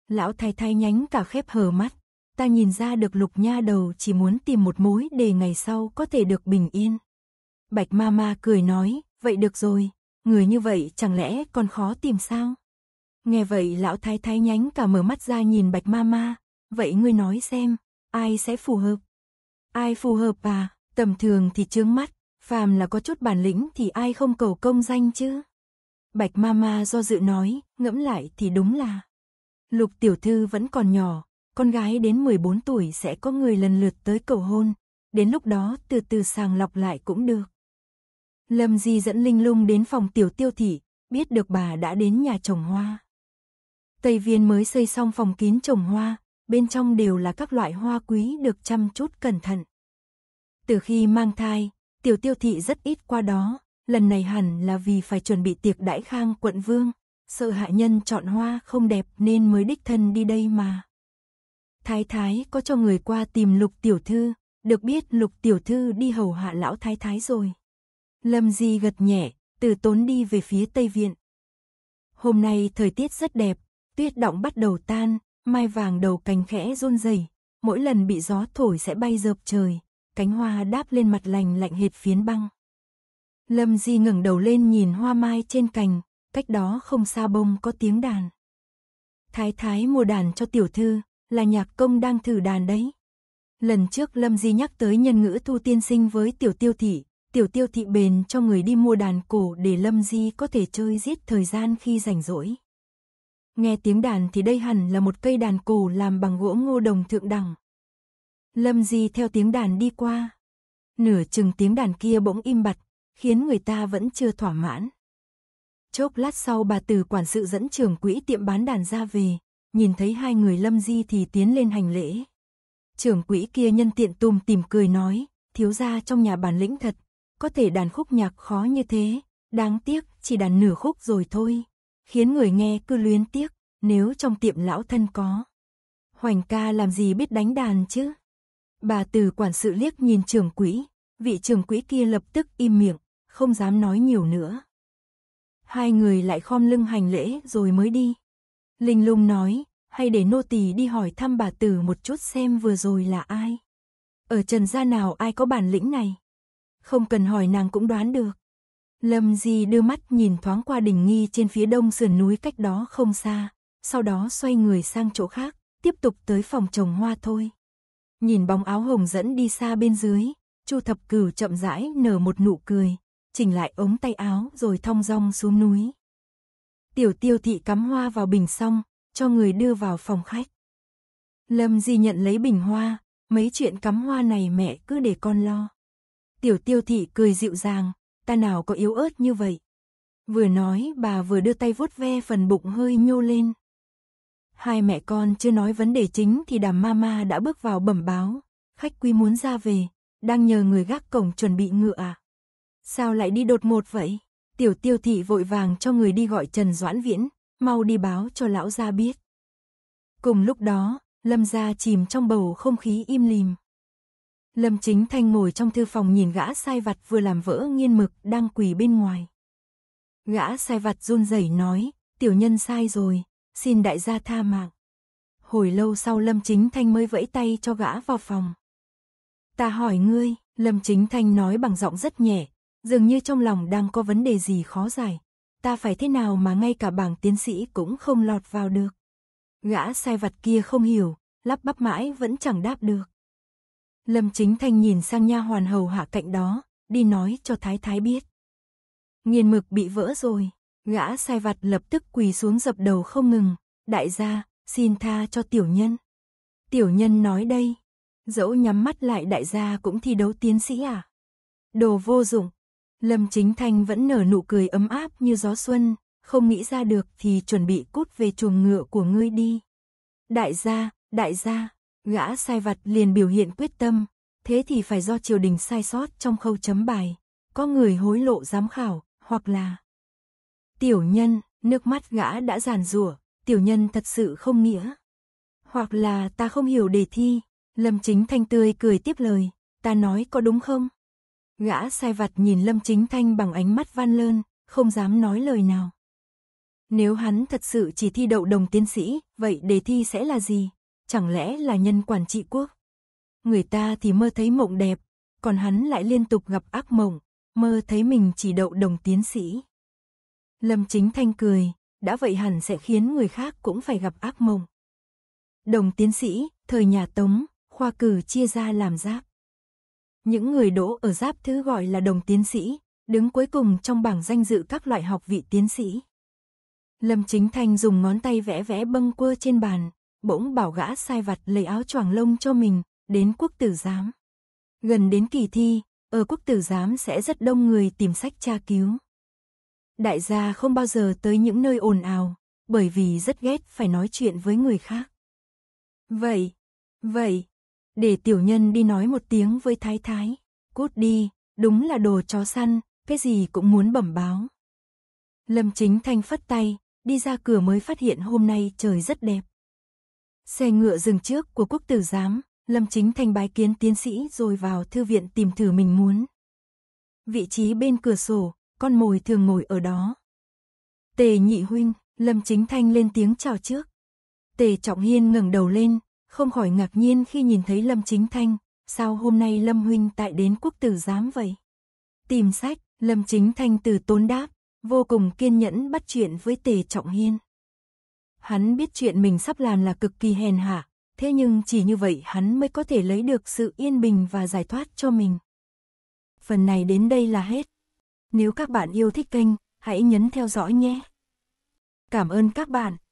Lão thái thái nhánh cả khép hờ mắt. Ta nhìn ra được lục nha đầu chỉ muốn tìm một mối để ngày sau có thể được bình yên. Bạch ma ma cười nói, vậy được rồi, người như vậy chẳng lẽ còn khó tìm sao? Nghe vậy lão thái thái nhánh cả mở mắt ra nhìn bạch ma ma, vậy ngươi nói xem, ai sẽ phù hợp? Ai phù hợp à, tầm thường thì trướng mắt, phàm là có chút bản lĩnh thì ai không cầu công danh chứ? Bạch ma ma do dự nói, ngẫm lại thì đúng là... Lục tiểu thư vẫn còn nhỏ, con gái đến 14 tuổi sẽ có người lần lượt tới cầu hôn, đến lúc đó từ từ sàng lọc lại cũng được. Lâm Di dẫn Linh Lung đến phòng tiểu tiêu thị, biết được bà đã đến nhà trồng hoa. Tây viên mới xây xong phòng kín trồng hoa, bên trong đều là các loại hoa quý được chăm chút cẩn thận. Từ khi mang thai, tiểu tiêu thị rất ít qua đó, lần này hẳn là vì phải chuẩn bị tiệc đãi khang quận vương, sợ hạ nhân chọn hoa không đẹp nên mới đích thân đi đây mà. Thái thái có cho người qua tìm lục tiểu thư, được biết lục tiểu thư đi hầu hạ lão thái thái rồi. Lâm Di gật nhẹ, từ tốn đi về phía Tây Viện. Hôm nay thời tiết rất đẹp, tuyết động bắt đầu tan, mai vàng đầu cành khẽ run rẩy, mỗi lần bị gió thổi sẽ bay dợp trời, cánh hoa đáp lên mặt lành lạnh hệt phiến băng. Lâm Di ngẩng đầu lên nhìn hoa mai trên cành, cách đó không xa bông có tiếng đàn. Thái thái mua đàn cho tiểu thư, là nhạc công đang thử đàn đấy. Lần trước Lâm Di nhắc tới nhân ngữ thu tiên sinh với tiểu tiêu thị, tiểu tiêu thị bền cho người đi mua đàn cổ để Lâm Di có thể chơi giết thời gian khi rảnh rỗi. Nghe tiếng đàn thì đây hẳn là một cây đàn cổ làm bằng gỗ ngô đồng thượng đẳng. Lâm Di theo tiếng đàn đi qua. Nửa chừng tiếng đàn kia bỗng im bặt, khiến người ta vẫn chưa thỏa mãn. Chốc lát sau bà từ quản sự dẫn trưởng quỹ tiệm bán đàn ra về, nhìn thấy hai người lâm di thì tiến lên hành lễ. Trưởng quỹ kia nhân tiện tùm tìm cười nói, thiếu gia trong nhà bản lĩnh thật, có thể đàn khúc nhạc khó như thế, đáng tiếc chỉ đàn nửa khúc rồi thôi, khiến người nghe cứ luyến tiếc, nếu trong tiệm lão thân có. Hoành ca làm gì biết đánh đàn chứ? Bà từ quản sự liếc nhìn trưởng quỹ, vị trưởng quỹ kia lập tức im miệng, không dám nói nhiều nữa hai người lại khom lưng hành lễ rồi mới đi. Linh lung nói, hay để nô tỳ đi hỏi thăm bà tử một chút xem vừa rồi là ai. Ở trần gia nào ai có bản lĩnh này? Không cần hỏi nàng cũng đoán được. Lâm Di đưa mắt nhìn thoáng qua đỉnh nghi trên phía đông sườn núi cách đó không xa, sau đó xoay người sang chỗ khác, tiếp tục tới phòng trồng hoa thôi. Nhìn bóng áo hồng dẫn đi xa bên dưới, Chu Thập Cửu chậm rãi nở một nụ cười, chỉnh lại ống tay áo rồi thong dong xuống núi. Tiểu tiêu thị cắm hoa vào bình xong, cho người đưa vào phòng khách. Lâm Di nhận lấy bình hoa, mấy chuyện cắm hoa này mẹ cứ để con lo. Tiểu tiêu thị cười dịu dàng, ta nào có yếu ớt như vậy. Vừa nói bà vừa đưa tay vuốt ve phần bụng hơi nhô lên. Hai mẹ con chưa nói vấn đề chính thì đàm mama đã bước vào bẩm báo. Khách quý muốn ra về, đang nhờ người gác cổng chuẩn bị ngựa à. Sao lại đi đột một vậy? Tiểu tiêu thị vội vàng cho người đi gọi Trần Doãn Viễn, mau đi báo cho lão gia biết. Cùng lúc đó, Lâm gia chìm trong bầu không khí im lìm. Lâm Chính Thanh ngồi trong thư phòng nhìn gã sai vặt vừa làm vỡ nghiên mực đang quỳ bên ngoài. Gã sai vặt run rẩy nói, tiểu nhân sai rồi, xin đại gia tha mạng. Hồi lâu sau Lâm Chính Thanh mới vẫy tay cho gã vào phòng. Ta hỏi ngươi, Lâm Chính Thanh nói bằng giọng rất nhẹ, dường như trong lòng đang có vấn đề gì khó giải. Ta phải thế nào mà ngay cả bảng tiến sĩ cũng không lọt vào được. Gã sai vặt kia không hiểu, lắp bắp mãi vẫn chẳng đáp được. Lâm Chính Thanh nhìn sang nha hoàn hầu hạ cạnh đó, đi nói cho Thái Thái biết. Nghiền mực bị vỡ rồi, gã sai vặt lập tức quỳ xuống dập đầu không ngừng, đại gia, xin tha cho tiểu nhân. Tiểu nhân nói đây, dẫu nhắm mắt lại đại gia cũng thi đấu tiến sĩ à? Đồ vô dụng, Lâm Chính Thanh vẫn nở nụ cười ấm áp như gió xuân, không nghĩ ra được thì chuẩn bị cút về chuồng ngựa của ngươi đi. Đại gia, đại gia, gã sai vặt liền biểu hiện quyết tâm, thế thì phải do triều đình sai sót trong khâu chấm bài, có người hối lộ giám khảo, hoặc là... Tiểu nhân, nước mắt gã đã giàn rủa, tiểu nhân thật sự không nghĩa. Hoặc là ta không hiểu đề thi, Lâm Chính Thanh tươi cười tiếp lời, ta nói có đúng không? Gã sai vặt nhìn Lâm Chính Thanh bằng ánh mắt van lơn, không dám nói lời nào. Nếu hắn thật sự chỉ thi đậu đồng tiến sĩ, vậy đề thi sẽ là gì? Chẳng lẽ là nhân quản trị quốc? Người ta thì mơ thấy mộng đẹp, còn hắn lại liên tục gặp ác mộng, mơ thấy mình chỉ đậu đồng tiến sĩ. Lâm Chính Thanh cười, đã vậy hẳn sẽ khiến người khác cũng phải gặp ác mộng. Đồng tiến sĩ, thời nhà Tống, khoa cử chia ra làm giáp. Những người đỗ ở giáp thứ gọi là đồng tiến sĩ, đứng cuối cùng trong bảng danh dự các loại học vị tiến sĩ. Lâm Chính Thanh dùng ngón tay vẽ vẽ bâng quơ trên bàn, bỗng bảo gã sai vặt lấy áo choàng lông cho mình, đến quốc tử giám. Gần đến kỳ thi, ở quốc tử giám sẽ rất đông người tìm sách tra cứu. Đại gia không bao giờ tới những nơi ồn ào, bởi vì rất ghét phải nói chuyện với người khác. Vậy, vậy, để tiểu nhân đi nói một tiếng với thái thái. Cút đi, đúng là đồ chó săn, cái gì cũng muốn bẩm báo. Lâm Chính Thanh phất tay, đi ra cửa mới phát hiện hôm nay trời rất đẹp. Xe ngựa dừng trước của quốc tử giám, Lâm Chính Thanh bái kiến tiến sĩ rồi vào thư viện tìm thử mình muốn. Vị trí bên cửa sổ, con mồi thường ngồi ở đó. Tề nhị huynh, Lâm Chính Thanh lên tiếng chào trước. Tề Trọng Hiên ngẩng đầu lên, không khỏi ngạc nhiên khi nhìn thấy Lâm Chính Thanh, sao hôm nay Lâm Huynh tại đến quốc tử giám vậy? Tìm sách, Lâm Chính Thanh từ tốn đáp, vô cùng kiên nhẫn bắt chuyện với Tề Trọng Hiên. Hắn biết chuyện mình sắp làm là cực kỳ hèn hạ, thế nhưng chỉ như vậy hắn mới có thể lấy được sự yên bình và giải thoát cho mình. Phần này đến đây là hết. Nếu các bạn yêu thích kênh, hãy nhấn theo dõi nhé. Cảm ơn các bạn.